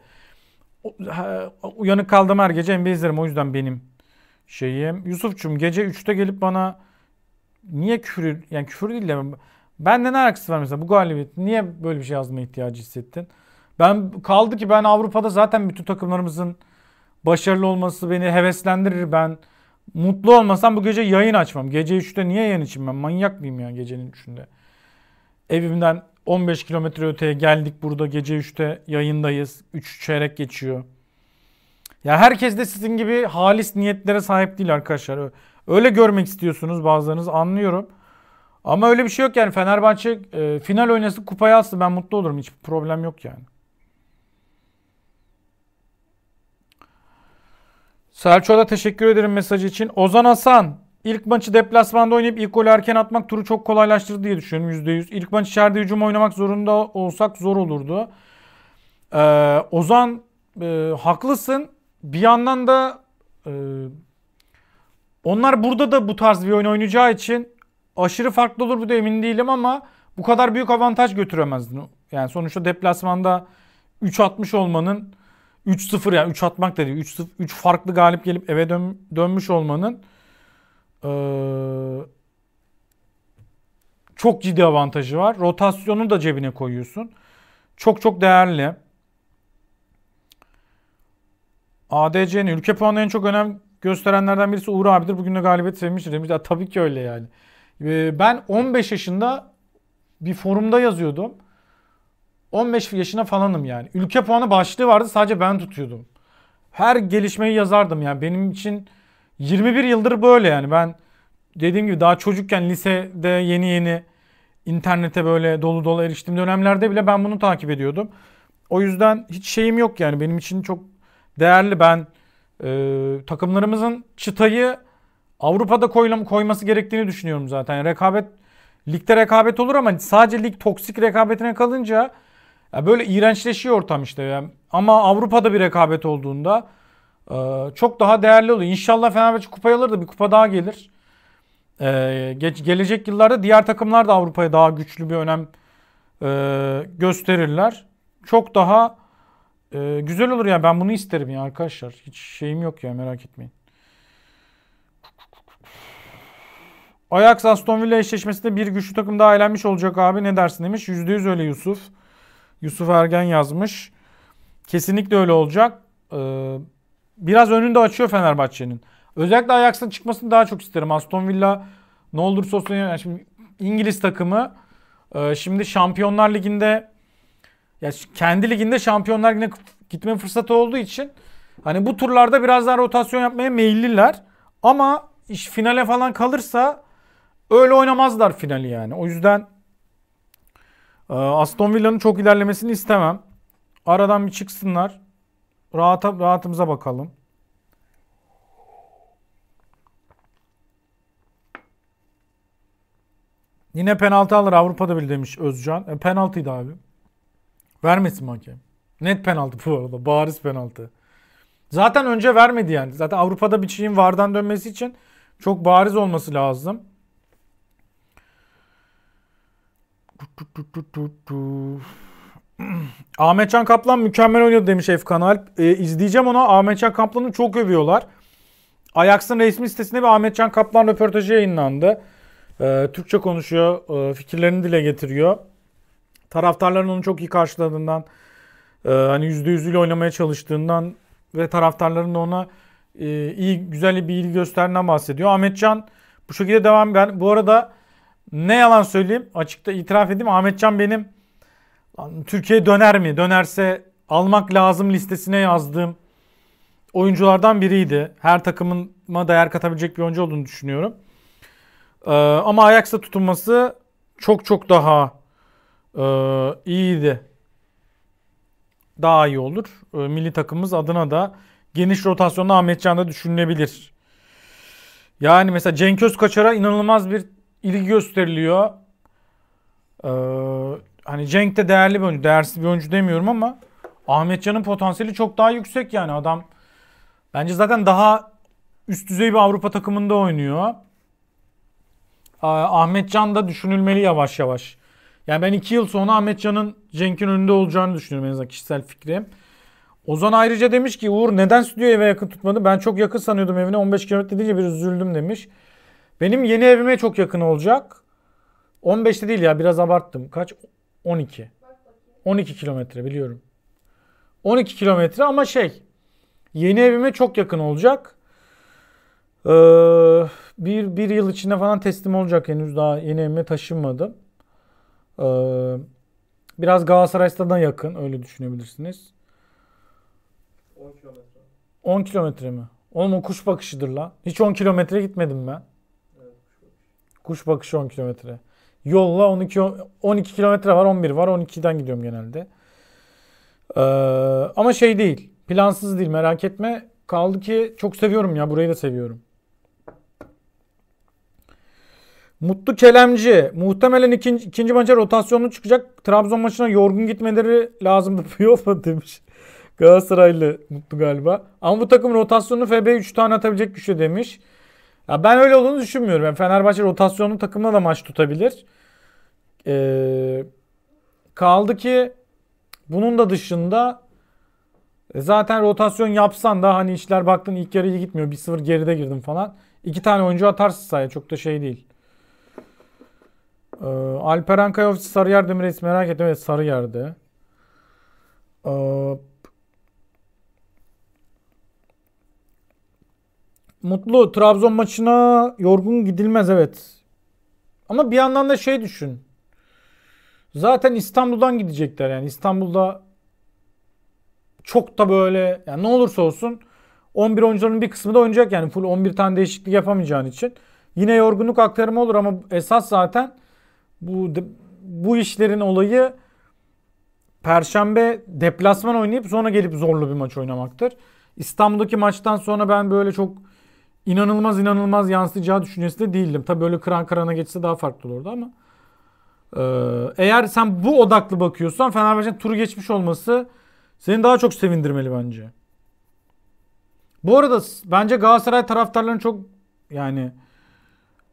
Speaker 1: uyanık kaldım her gece NBA izlerim o yüzden benim şeyim. Yusufçum gece 3'te gelip bana niye küfür yani küfür değil de Benden ne alakası var mesela bu galibiyet? Niye böyle bir şey yazma ihtiyacı hissettin? Ben kaldı ki ben Avrupa'da zaten bütün takımlarımızın başarılı olması beni heveslendirir. Ben mutlu olmasam bu gece yayın açmam. Gece 3'te niye yayın açayım ben? Manyak mıyım yani gecenin 3'ünde? Evimden 15 kilometre öteye geldik burada. Gece 3'te yayındayız. 3 çeyrek geçiyor. Ya herkes de sizin gibi halis niyetlere sahip değil arkadaşlar. Öyle görmek istiyorsunuz bazılarınız anlıyorum. Ama öyle bir şey yok yani. Fenerbahçe e, final oynasın kupayı alsın. Ben mutlu olurum. Hiçbir problem yok yani. Selçuk'a teşekkür ederim mesajı için. Ozan Hasan ilk maçı deplasmanda oynayıp ilk golü erken atmak turu çok kolaylaştırdı diye düşünüyorum %100. İlk maç içeride hücum oynamak zorunda olsak zor olurdu. Ee, Ozan e, haklısın. Bir yandan da e, onlar burada da bu tarz bir oyun oynayacağı için aşırı farklı olur bu da emin değilim ama bu kadar büyük avantaj götüremezdin. Yani sonuçta deplasmanda 3 atmış olmanın 3-0 yani 3 atmak dedi 3, 3 farklı galip gelip eve dön, dönmüş olmanın ee, çok ciddi avantajı var. Rotasyonu da cebine koyuyorsun. Çok çok değerli. ADC'nin ülke puanı en çok önem gösterenlerden birisi Uğur abidir. Bugün de galibiyet sevmiştir demiş. Ya, tabii ki öyle yani. Ee, ben 15 yaşında bir forumda yazıyordum. 15 yaşına falanım yani. Ülke puanı başlığı vardı sadece ben tutuyordum. Her gelişmeyi yazardım yani. Benim için 21 yıldır böyle yani. Ben dediğim gibi daha çocukken lisede yeni yeni internete böyle dolu dolu eriştiğim dönemlerde bile ben bunu takip ediyordum. O yüzden hiç şeyim yok yani. Benim için çok değerli. Ben e, takımlarımızın çıtayı Avrupa'da koylam, koyması gerektiğini düşünüyorum zaten. Rekabet ligde rekabet olur ama sadece lig toksik rekabetine kalınca ya böyle iğrençleşiyor ortam işte. Yani. Ama Avrupa'da bir rekabet olduğunda e, çok daha değerli oluyor. İnşallah Fenerbahçe kupayı alır da bir kupa daha gelir. E, geç, gelecek yıllarda diğer takımlar da Avrupa'ya daha güçlü bir önem e, gösterirler. Çok daha e, güzel olur yani ben bunu isterim ya arkadaşlar. Hiç şeyim yok ya merak etmeyin. Ajax Aston Villa eşleşmesinde bir güçlü takım daha elenmiş olacak abi ne dersin demiş. yüzde yüz öyle Yusuf. Yusuf Ergen yazmış. Kesinlikle öyle olacak. Ee, biraz önünde açıyor Fenerbahçe'nin. Özellikle Ajax'ın çıkmasını daha çok isterim. Aston Villa ne olursa olsun yani şimdi İngiliz takımı e, şimdi Şampiyonlar Ligi'nde ya kendi liginde Şampiyonlar Ligi'ne gitme fırsatı olduğu için hani bu turlarda biraz daha rotasyon yapmaya meyilliler. Ama iş finale falan kalırsa Öyle oynamazlar finali yani. O yüzden e, Aston Villa'nın çok ilerlemesini istemem. Aradan bir çıksınlar. Rahata, rahatımıza bakalım. Yine penaltı alır Avrupa'da bile demiş Özcan. E, penaltıydı abi. Vermesin hakem. Net penaltı bu arada. Bariz penaltı. Zaten önce vermedi yani. Zaten Avrupa'da bir şeyin vardan dönmesi için çok bariz olması lazım. Ahmetcan Kaplan mükemmel oynadı demiş Efkan Alp. E, izleyeceğim ona. Ahmetcan Kaplan'ı çok övüyorlar. Ajax'ın resmi sitesinde bir Ahmetcan Kaplan röportajı yayınlandı. E, Türkçe konuşuyor. E, fikirlerini dile getiriyor. Taraftarların onu çok iyi karşıladığından e, hani %100'üyle oynamaya çalıştığından ve taraftarların da ona e, iyi güzel bir ilgi gösterdiğinden bahsediyor. Ahmetcan bu şekilde devam. Ben bu arada ne yalan söyleyeyim açıkta itiraf edeyim Ahmetcan benim Türkiye döner mi? Dönerse almak lazım listesine yazdığım oyunculardan biriydi. Her takımıma değer katabilecek bir oyuncu olduğunu düşünüyorum. Ee, ama Ajax'ta tutunması çok çok daha e, iyiydi. Daha iyi olur. E, milli takımımız adına da geniş rotasyonda Ahmetcan da düşünülebilir. Yani mesela Cenk Özkaçar'a inanılmaz bir ilgi gösteriliyor. Ee, hani Cenk de değerli bir oyuncu. Değersiz bir oyuncu demiyorum ama Ahmetcan'ın potansiyeli çok daha yüksek yani adam. Bence zaten daha üst düzey bir Avrupa takımında oynuyor. Ee, Ahmetcan da düşünülmeli yavaş yavaş. Yani ben iki yıl sonra Ahmetcan'ın Cenk'in önünde olacağını düşünüyorum en azından kişisel fikrim. Ozan ayrıca demiş ki Uğur neden stüdyo eve yakın tutmadı? Ben çok yakın sanıyordum evine 15 km deyince bir üzüldüm demiş. Benim yeni evime çok yakın olacak. 15'te değil ya biraz abarttım. Kaç? 12. 12 kilometre biliyorum. 12 kilometre ama şey yeni evime çok yakın olacak. Ee, bir, bir yıl içinde falan teslim olacak henüz daha yeni evime taşınmadım. Ee, biraz Galatasaray Stadına yakın öyle düşünebilirsiniz. 10 kilometre. 10 kilometre mi? Oğlum o kuş bakışıdır la. Hiç 10 kilometre gitmedim ben. Kuş bakışı 10 kilometre. Yolla 12 12 kilometre var 11 var 12'den gidiyorum genelde. Ee, ama şey değil. Plansız değil merak etme. Kaldı ki çok seviyorum ya burayı da seviyorum. Mutlu Kelemci muhtemelen ikinci, ikinci maça rotasyonlu çıkacak. Trabzon maçına yorgun gitmeleri lazım playoff'a (laughs) demiş. Galatasaraylı mutlu galiba. Ama bu takım rotasyonu FB 3 tane atabilecek güçte demiş. Ya ben öyle olduğunu düşünmüyorum. Yani Fenerbahçe rotasyonlu takımına da maç tutabilir. Ee, kaldı ki bunun da dışında e, zaten rotasyon yapsan da hani işler baktın ilk yarı iyi gitmiyor. bir 0 geride girdim falan. İki tane oyuncu atarsın sahaya. Çok da şey değil. Ee, Alperen Kayovsi Sarıyer'de mi reis merak ettim. Evet Sarıyer'de. Ee, Mutlu Trabzon maçına yorgun gidilmez evet. Ama bir yandan da şey düşün. Zaten İstanbul'dan gidecekler yani İstanbul'da çok da böyle yani ne olursa olsun 11 oyuncuların bir kısmı da oynayacak yani full 11 tane değişiklik yapamayacağın için. Yine yorgunluk aktarımı olur ama esas zaten bu bu işlerin olayı perşembe deplasman oynayıp sonra gelip zorlu bir maç oynamaktır. İstanbul'daki maçtan sonra ben böyle çok inanılmaz inanılmaz yansıtacağı düşüncesi de değildim. Tabii böyle kıran kırana geçse daha farklı olurdu ama. E, eğer sen bu odaklı bakıyorsan Fenerbahçe'nin turu geçmiş olması seni daha çok sevindirmeli bence. Bu arada bence Galatasaray taraftarlarının çok yani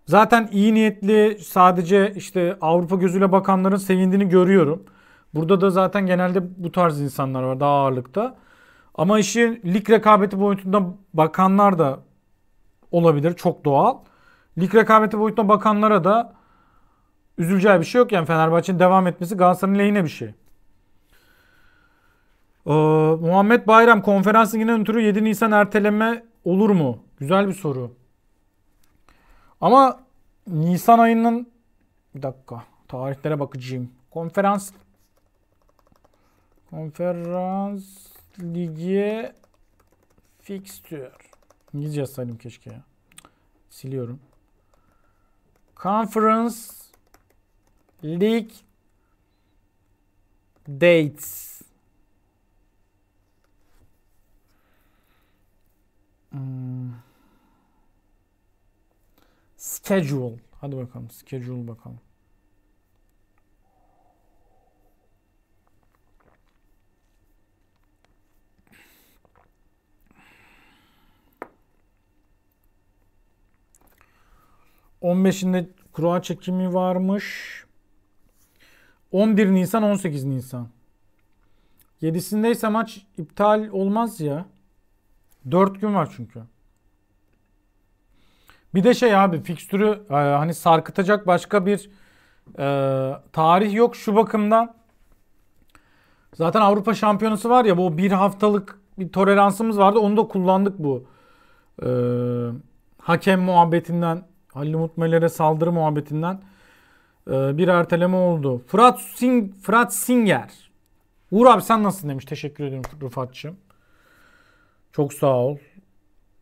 Speaker 1: zaten iyi niyetli sadece işte Avrupa gözüyle bakanların sevindiğini görüyorum. Burada da zaten genelde bu tarz insanlar var daha ağırlıkta. Ama işi lig rekabeti boyutunda bakanlar da olabilir. Çok doğal. Lig rekabeti boyutunda bakanlara da üzüleceği bir şey yok. Yani Fenerbahçe'nin devam etmesi Galatasaray'ın lehine bir şey. Ee, Muhammed Bayram konferansın yine ötürü 7 Nisan erteleme olur mu? Güzel bir soru. Ama Nisan ayının bir dakika tarihlere bakacağım. Konferans konferans ligi fixture. İngilizce yazsaydım keşke ya. Siliyorum. Conference League Dates. Hmm. Schedule. Hadi bakalım. Schedule bakalım. 15'inde kura çekimi varmış. 11 Nisan 18 Nisan. 7'sindeyse maç iptal olmaz ya. 4 gün var çünkü. Bir de şey abi fikstürü e, hani sarkıtacak başka bir e, tarih yok şu bakımdan. Zaten Avrupa Şampiyonası var ya bu bir haftalık bir toleransımız vardı. Onu da kullandık bu. E, hakem muhabbetinden Halil mutmelere saldırı muhabbetinden e, bir erteleme oldu. Fırat, Sing, Fırat Singer. Uğur abi sen nasılsın demiş. Teşekkür ediyorum Rıfat'cığım. Çok sağ ol.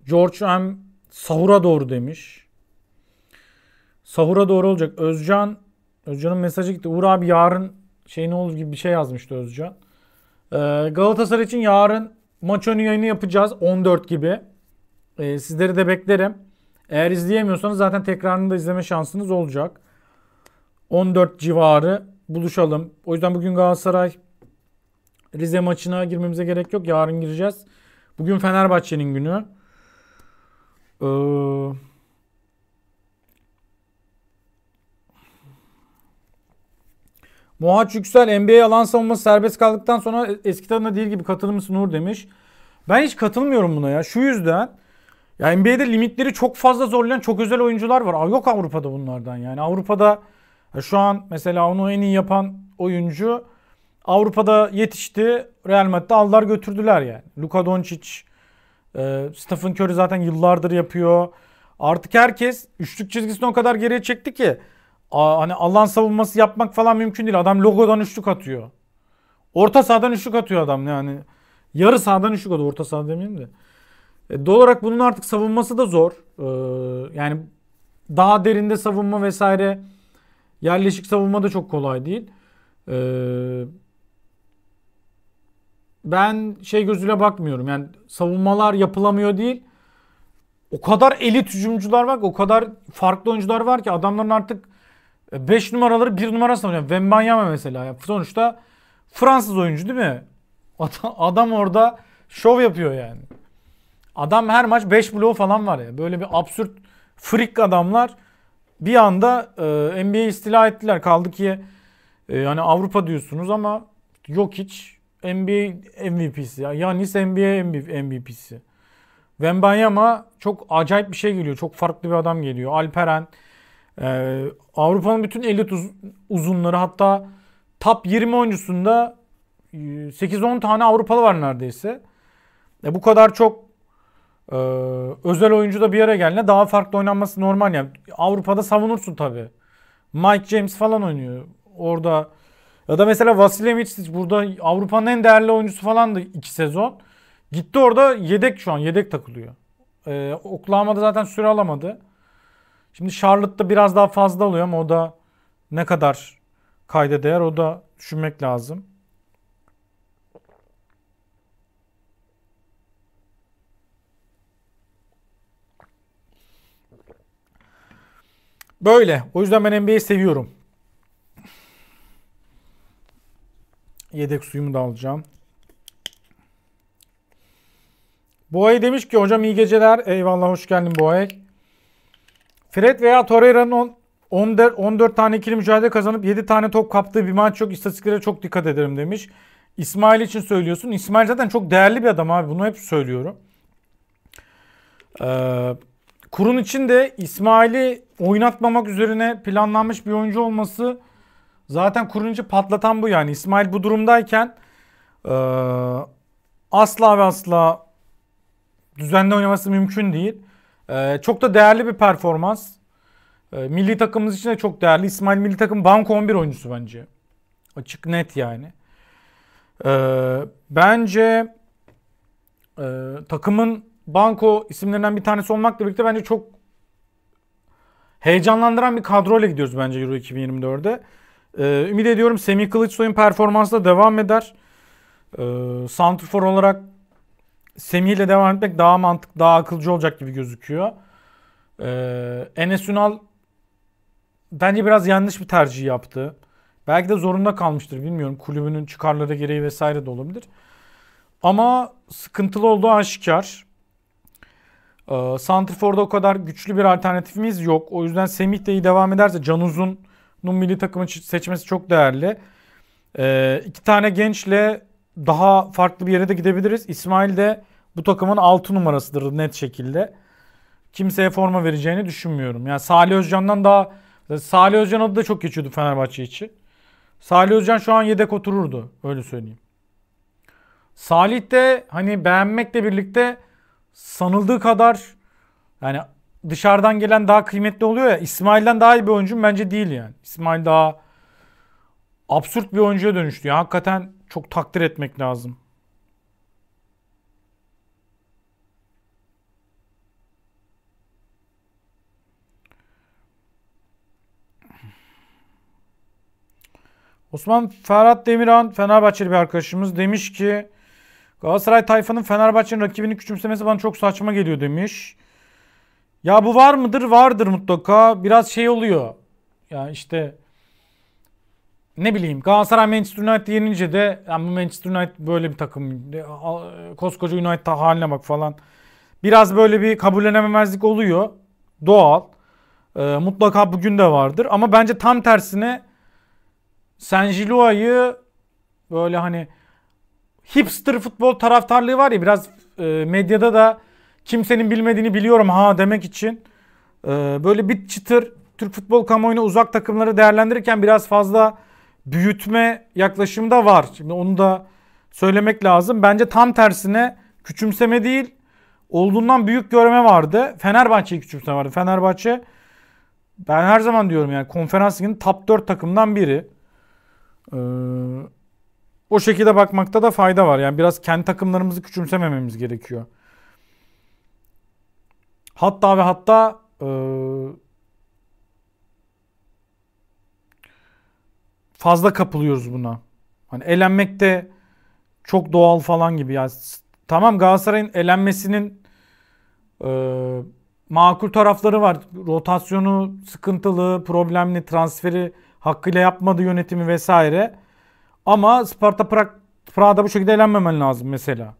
Speaker 1: George M. Sahura doğru demiş. Sahura doğru olacak. Özcan Özcan'ın mesajı gitti. Uğur abi yarın şey ne olur gibi bir şey yazmıştı Özcan. E, Galatasaray için yarın maç önü yayını yapacağız 14 gibi. E, sizleri de beklerim. Eğer izleyemiyorsanız zaten tekrarını da izleme şansınız olacak. 14 civarı buluşalım. O yüzden bugün Galatasaray Rize maçına girmemize gerek yok. Yarın gireceğiz. Bugün Fenerbahçe'nin günü. Ee, Muhaç Yüksel NBA alan savunması serbest kaldıktan sonra eski tadında değil gibi katılır mısın Nur demiş. Ben hiç katılmıyorum buna ya. Şu yüzden ya NBA'de limitleri çok fazla zorlayan çok özel oyuncular var. Aa, yok Avrupa'da bunlardan yani. Avrupa'da e, şu an mesela onu en iyi yapan oyuncu Avrupa'da yetişti. Real Madrid'de aldılar götürdüler yani. Luka Doncic, e, Stephen Curry zaten yıllardır yapıyor. Artık herkes üçlük çizgisini o kadar geriye çekti ki hani alan savunması yapmak falan mümkün değil. Adam logodan üçlük atıyor. Orta sahadan üçlük atıyor adam yani. Yarı sahadan üçlük atıyor. Orta saha demeyeyim de. E, doğal olarak bunun artık savunması da zor. Ee, yani daha derinde savunma vesaire yerleşik savunma da çok kolay değil. Ee, ben şey gözüyle bakmıyorum. Yani savunmalar yapılamıyor değil. O kadar elit hücumcular var ki o kadar farklı oyuncular var ki adamların artık 5 e, numaraları 1 numara savunuyor. Wembanyama mesela. Yani sonuçta Fransız oyuncu değil mi? Adam orada şov yapıyor yani. Adam her maç 5 bloğu falan var ya. Böyle bir absürt frik adamlar bir anda e, NBA istila ettiler. Kaldı ki e, yani Avrupa diyorsunuz ama yok hiç NBA MVP'si. Ya. Yanis NBA MVP'si. Wembanyama çok acayip bir şey geliyor. Çok farklı bir adam geliyor. Alperen. E, Avrupa'nın bütün elit uz- uzunları hatta top 20 oyuncusunda 8-10 e, tane Avrupalı var neredeyse. E, bu kadar çok ee, özel oyuncu da bir yere geldiğinde daha farklı oynanması normal yani. Avrupa'da savunursun tabi. Mike James falan oynuyor orada. Ya da mesela Vasilevicic burada Avrupa'nın en değerli oyuncusu falan da iki sezon. Gitti orada yedek şu an yedek takılıyor. Ee, Oklahoma'da zaten süre alamadı. Şimdi Charlotte'da biraz daha fazla alıyor ama o da ne kadar kayda değer o da düşünmek lazım. Böyle. O yüzden ben NBA'yi seviyorum. Yedek suyumu da alacağım. Boğay demiş ki hocam iyi geceler. Eyvallah hoş geldin Boğay. Fred veya Torreira'nın 14 tane ikili mücadele kazanıp 7 tane top kaptığı bir maç yok. İstatistiklere çok dikkat ederim demiş. İsmail için söylüyorsun. İsmail zaten çok değerli bir adam abi. Bunu hep söylüyorum. Ee, Kurun için de İsmail'i oynatmamak üzerine planlanmış bir oyuncu olması zaten Kurun için patlatan bu yani. İsmail bu durumdayken e, asla ve asla düzenli oynaması mümkün değil. E, çok da değerli bir performans. E, milli takımımız için de çok değerli. İsmail milli takım banko 11 oyuncusu bence. Açık net yani. E, bence e, takımın banko isimlerinden bir tanesi olmakla birlikte bence çok heyecanlandıran bir kadroyla gidiyoruz bence Euro 2024'de. Ee, ümit ediyorum Semih Kılıçsoy'un performansı da devam eder. Ee, Santrfor olarak Semih ile devam etmek daha mantık, daha akılcı olacak gibi gözüküyor. Ee, Enes Ünal bence biraz yanlış bir tercih yaptı. Belki de zorunda kalmıştır bilmiyorum. Kulübünün çıkarları gereği vesaire de olabilir. Ama sıkıntılı olduğu aşikar. Ee, Santrifor'da o kadar güçlü bir alternatifimiz yok. O yüzden Semih de iyi devam ederse Can Uzun'un milli takımı seçmesi çok değerli. Ee, iki tane gençle daha farklı bir yere de gidebiliriz. İsmail de bu takımın 6 numarasıdır net şekilde. Kimseye forma vereceğini düşünmüyorum. Yani Salih Özcan'dan daha Salih Özcan adı da çok geçiyordu Fenerbahçe için. Salih Özcan şu an yedek otururdu öyle söyleyeyim. Salih de hani beğenmekle birlikte sanıldığı kadar yani dışarıdan gelen daha kıymetli oluyor ya. İsmail'den daha iyi bir oyuncu bence değil yani. İsmail daha absürt bir oyuncuya dönüştü. Yani hakikaten çok takdir etmek lazım. Osman Ferhat Demirhan Fenerbahçeli bir arkadaşımız demiş ki Galatasaray tayfanın Fenerbahçe'nin rakibini küçümsemesi bana çok saçma geliyor demiş. Ya bu var mıdır? Vardır mutlaka. Biraz şey oluyor. Ya işte ne bileyim Galatasaray Manchester United yenince de yani bu Manchester United böyle bir takım koskoca United haline bak falan. Biraz böyle bir kabullenememezlik oluyor. Doğal. Ee, mutlaka bugün de vardır ama bence tam tersine Senjilua'yı böyle hani hipster futbol taraftarlığı var ya biraz e, medyada da kimsenin bilmediğini biliyorum ha demek için e, böyle bir çıtır Türk futbol kamuoyuna uzak takımları değerlendirirken biraz fazla büyütme yaklaşımı da var. Şimdi onu da söylemek lazım. Bence tam tersine küçümseme değil olduğundan büyük görme vardı. Fenerbahçe'yi küçümseme vardı. Fenerbahçe ben her zaman diyorum yani konferans liginin top 4 takımdan biri. Ee, o şekilde bakmakta da fayda var. Yani biraz kendi takımlarımızı küçümsemememiz gerekiyor. Hatta ve hatta e, fazla kapılıyoruz buna. Hani elenmek de çok doğal falan gibi. Yani tamam Galatasaray'ın elenmesinin e, makul tarafları var. Rotasyonu sıkıntılı, problemli, transferi hakkıyla yapmadı yönetimi vesaire. Ama Sparta Prag, Prag'da bu şekilde elenmemen lazım mesela.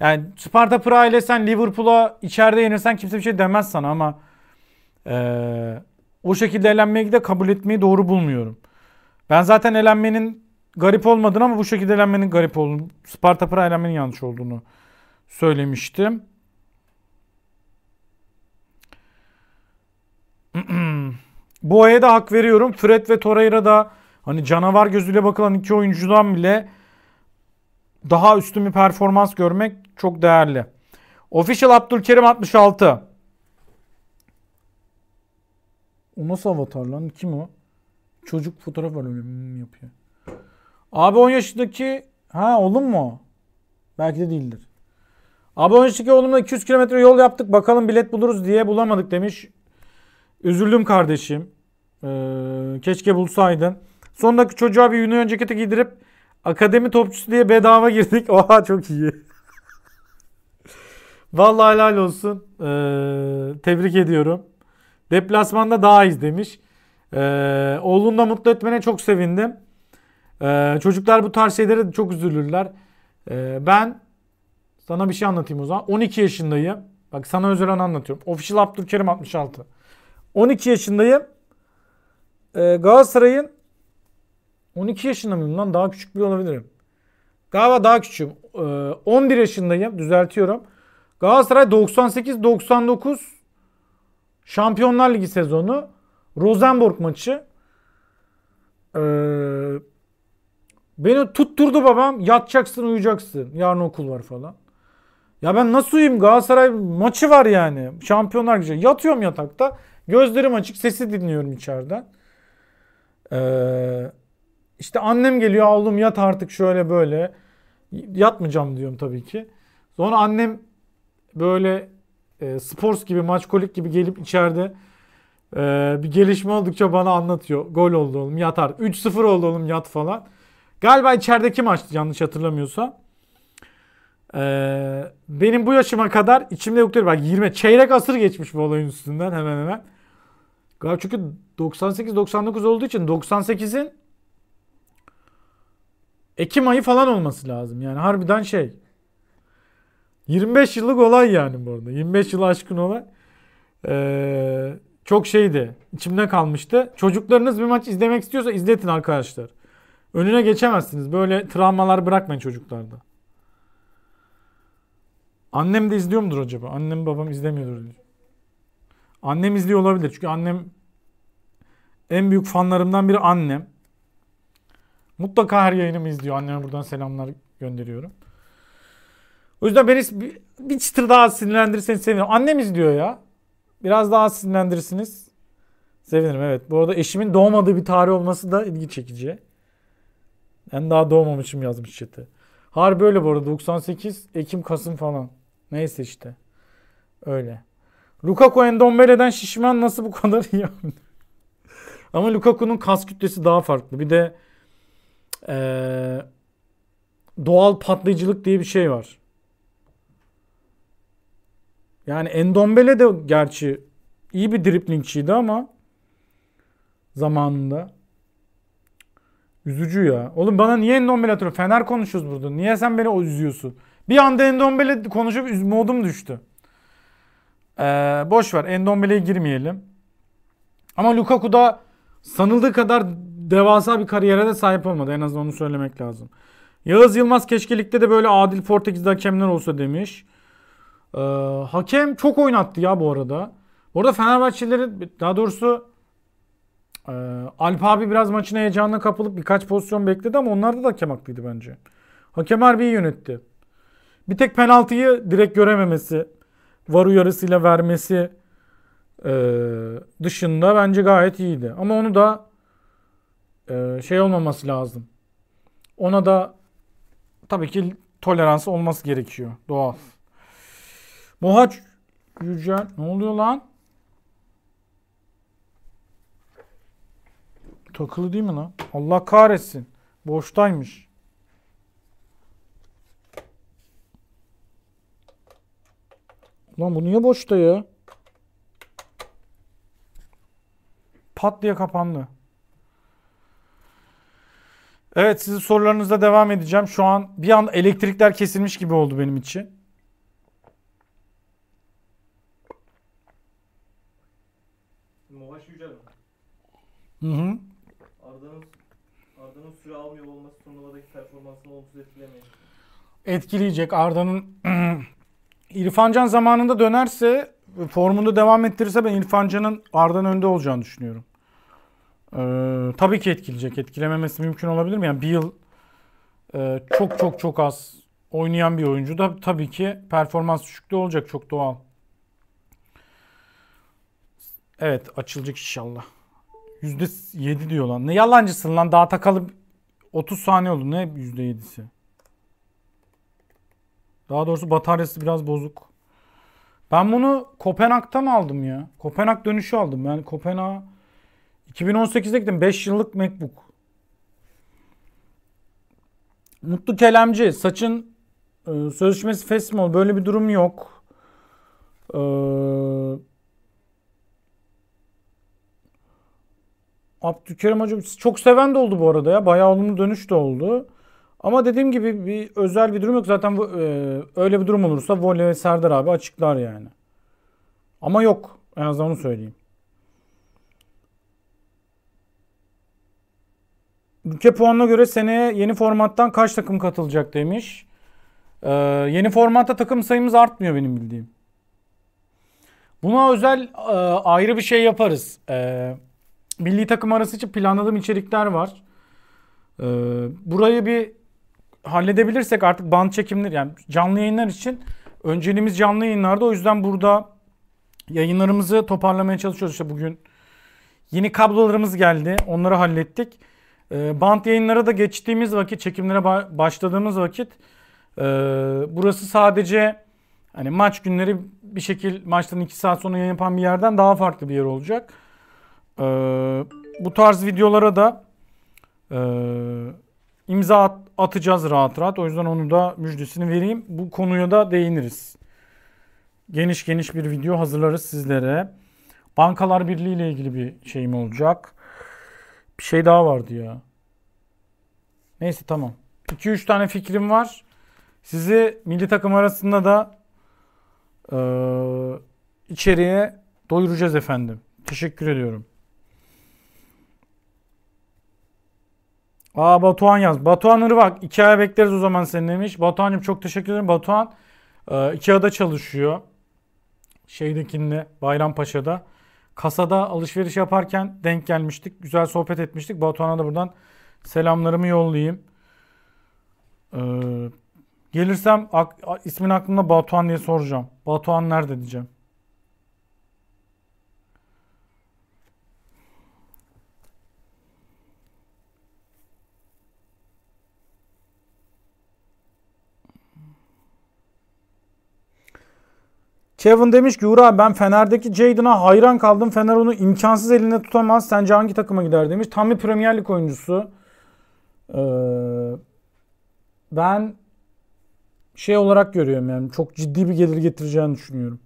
Speaker 1: Yani Sparta Prag ile sen Liverpool'a içeride yenirsen kimse bir şey demez sana ama ee, o şekilde elenmeyi de kabul etmeyi doğru bulmuyorum. Ben zaten elenmenin garip olmadığını ama bu şekilde elenmenin garip olduğunu, Sparta Prag elenmenin yanlış olduğunu söylemiştim. (clears throat) bu aya da hak veriyorum. Fred ve Torreira da Hani canavar gözüyle bakılan iki oyuncudan bile daha üstün bir performans görmek çok değerli. Official Abdülkerim 66. O nasıl avatar lan? Kim o? Çocuk fotoğraf var öyle yapıyor. Abi 10 yaşındaki ha oğlum mu? Belki de değildir. Abi 10 yaşındaki oğlumla 200 kilometre yol yaptık. Bakalım bilet buluruz diye bulamadık demiş. Üzüldüm kardeşim. Ee, keşke bulsaydın. Sondaki çocuğa bir Yunan ceketi giydirip akademi topçusu diye bedava girdik. (laughs) Oha çok iyi. Vallahi helal olsun. Ee, tebrik ediyorum. Deplasmanda daha iyiyiz demiş. Ee, oğlunu da mutlu etmene çok sevindim. Ee, çocuklar bu tarz şeylere çok üzülürler. Ee, ben sana bir şey anlatayım o zaman. 12 yaşındayım. Bak sana özel anı anlatıyorum. Official Abdülkerim 66. 12 yaşındayım. Ee, Galatasaray'ın 12 yaşında mıyım lan? Daha küçük bir olabilirim. Galiba daha küçüğüm. Ee, 11 yaşındayım. Düzeltiyorum. Galatasaray 98-99 Şampiyonlar Ligi sezonu. Rosenborg maçı. Ee, beni tutturdu babam. Yatacaksın uyuyacaksın. Yarın okul var falan. Ya ben nasıl uyuyayım? Galatasaray maçı var yani. Şampiyonlar Ligi. Yatıyorum yatakta. Gözlerim açık. Sesi dinliyorum içeriden. Eee işte annem geliyor oğlum yat artık şöyle böyle. Yatmayacağım diyorum tabii ki. Sonra annem böyle e, sports gibi maçkolik gibi gelip içeride e, bir gelişme oldukça bana anlatıyor. Gol oldu oğlum yat artık. 3-0 oldu oğlum yat falan. Galiba içerideki maçtı yanlış hatırlamıyorsam. Ee, benim bu yaşıma kadar içimde yoktur. Bak 20 çeyrek asır geçmiş bu olayın üstünden hemen hemen. Galiba çünkü 98-99 olduğu için 98'in Ekim ayı falan olması lazım. Yani harbiden şey. 25 yıllık olay yani bu arada. 25 yılı aşkın olay. Ee, çok şeydi. İçimde kalmıştı. Çocuklarınız bir maç izlemek istiyorsa izletin arkadaşlar. Önüne geçemezsiniz. Böyle travmalar bırakmayın çocuklarda. Annem de izliyor mudur acaba? Annem babam izlemiyordur. Diyor. Annem izliyor olabilir. Çünkü annem en büyük fanlarımdan biri annem. Mutlaka her yayınımı izliyor. Anneme buradan selamlar gönderiyorum. O yüzden beni bir, çıtır daha sinirlendirirseniz sevinirim. Annem izliyor ya. Biraz daha sinirlendirirsiniz. Sevinirim evet. Bu arada eşimin doğmadığı bir tarih olması da ilgi çekici. Ben daha doğmamışım yazmış chat'e. Harbi öyle bu arada. 98 Ekim Kasım falan. Neyse işte. Öyle. Lukaku Endombele'den şişman nasıl bu kadar iyi (laughs) Ama Lukaku'nun kas kütlesi daha farklı. Bir de ee, doğal patlayıcılık diye bir şey var. Yani Endombele de gerçi iyi bir driplingçiydi ama zamanında. Üzücü ya. Oğlum bana niye Endombele atıyorsun? Fener konuşuyoruz burada. Niye sen beni o üzüyorsun? Bir anda Endombele konuşup modum düştü. Ee, boş ver. Endombele'ye girmeyelim. Ama Lukaku'da sanıldığı kadar devasa bir kariyere de sahip olmadı. En azından onu söylemek lazım. Yağız Yılmaz keşkelikte de böyle adil Portekiz'de hakemler olsa demiş. Ee, hakem çok oynattı ya bu arada. Bu arada Fenerbahçelilerin daha doğrusu e, Alp abi biraz maçın heyecanına kapılıp birkaç pozisyon bekledi ama onlarda da hakem haklıydı bence. Hakem harbi iyi yönetti. Bir tek penaltıyı direkt görememesi, var uyarısıyla vermesi e, dışında bence gayet iyiydi. Ama onu da e, şey olmaması lazım. Ona da tabii ki tolerans olması gerekiyor. Doğal. Mohaç Yücel ne oluyor lan? Takılı değil mi lan? Allah kahretsin. Boştaymış. Lan bu niye boşta ya? Pat diye kapandı. Evet sizin sorularınızla devam edeceğim. Şu an bir an elektrikler kesilmiş gibi oldu benim için. Muhaş Yücel mi? Hı hı. Arda'nın Arda'nın süre almıyor olması turnuvadaki performansını olumsuz etkilemeyecek. Etkileyecek Arda'nın (clears throat) İrfancan zamanında dönerse formunu devam ettirirse ben İrfancan'ın Arda'nın önde olacağını düşünüyorum. Ee, tabii ki etkileyecek. Etkilememesi mümkün olabilir mi? Yani bir yıl e, çok çok çok az oynayan bir oyuncu da tabii ki performans düşüklüğü olacak. Çok doğal. Evet açılacak inşallah. %7 diyor lan. Ne yalancısın lan daha takalı 30 saniye oldu ne %7'si. Daha doğrusu bataryası biraz bozuk. Ben bunu Kopenhag'tan aldım ya. Kopenhag dönüşü aldım. Yani Kopenhag 2018'de gittim. 5 yıllık MacBook. Mutlu Kelemci. Saçın e, sözleşmesi Fesmol. Böyle bir durum yok. Ee, Abdülkerim Hocam çok seven de oldu bu arada ya. Bayağı olumlu dönüş de oldu. Ama dediğim gibi bir özel bir durum yok. Zaten e, öyle bir durum olursa Volle ve Serdar abi açıklar yani. Ama yok. En azından onu söyleyeyim. Ülke puanına göre seneye yeni formattan kaç takım katılacak demiş. Ee, yeni formatta takım sayımız artmıyor benim bildiğim. Buna özel e, ayrı bir şey yaparız. E, milli takım arası için planladığım içerikler var. E, burayı bir halledebilirsek artık band çekimleri yani canlı yayınlar için önceliğimiz canlı yayınlarda. O yüzden burada yayınlarımızı toparlamaya çalışıyoruz. İşte bugün yeni kablolarımız geldi. Onları hallettik. E, bant yayınlara da geçtiğimiz vakit, çekimlere başladığımız vakit ee, burası sadece hani maç günleri bir şekil maçtan 2 saat sonra yayın yapan bir yerden daha farklı bir yer olacak. Ee, bu tarz videolara da imza atacağız rahat rahat. O yüzden onu da müjdesini vereyim. Bu konuya da değiniriz. Geniş geniş bir video hazırlarız sizlere. Bankalar Birliği ile ilgili bir şeyim olacak. Bir şey daha vardı ya. Neyse tamam. 2-3 tane fikrim var. Sizi milli takım arasında da e, içeriye doyuracağız efendim. Teşekkür ediyorum. Aa Batuhan yaz. Batuhan bak iki ay bekleriz o zaman seni demiş. Batuhan'cığım çok teşekkür ederim. Batuhan e, IKEA'da çalışıyor. Şeydekinde Bayrampaşa'da. Kasada alışveriş yaparken denk gelmiştik. Güzel sohbet etmiştik. Batuhan'a da buradan selamlarımı yollayayım. Ee, gelirsem ak ismin aklımda Batuhan diye soracağım. Batuhan nerede diyeceğim. Kevin demiş ki Uğur ben Fener'deki Jadon'a hayran kaldım. Fener onu imkansız elinde tutamaz. Sence hangi takıma gider demiş. Tam bir Premier Lig oyuncusu. Ee, ben şey olarak görüyorum yani çok ciddi bir gelir getireceğini düşünüyorum.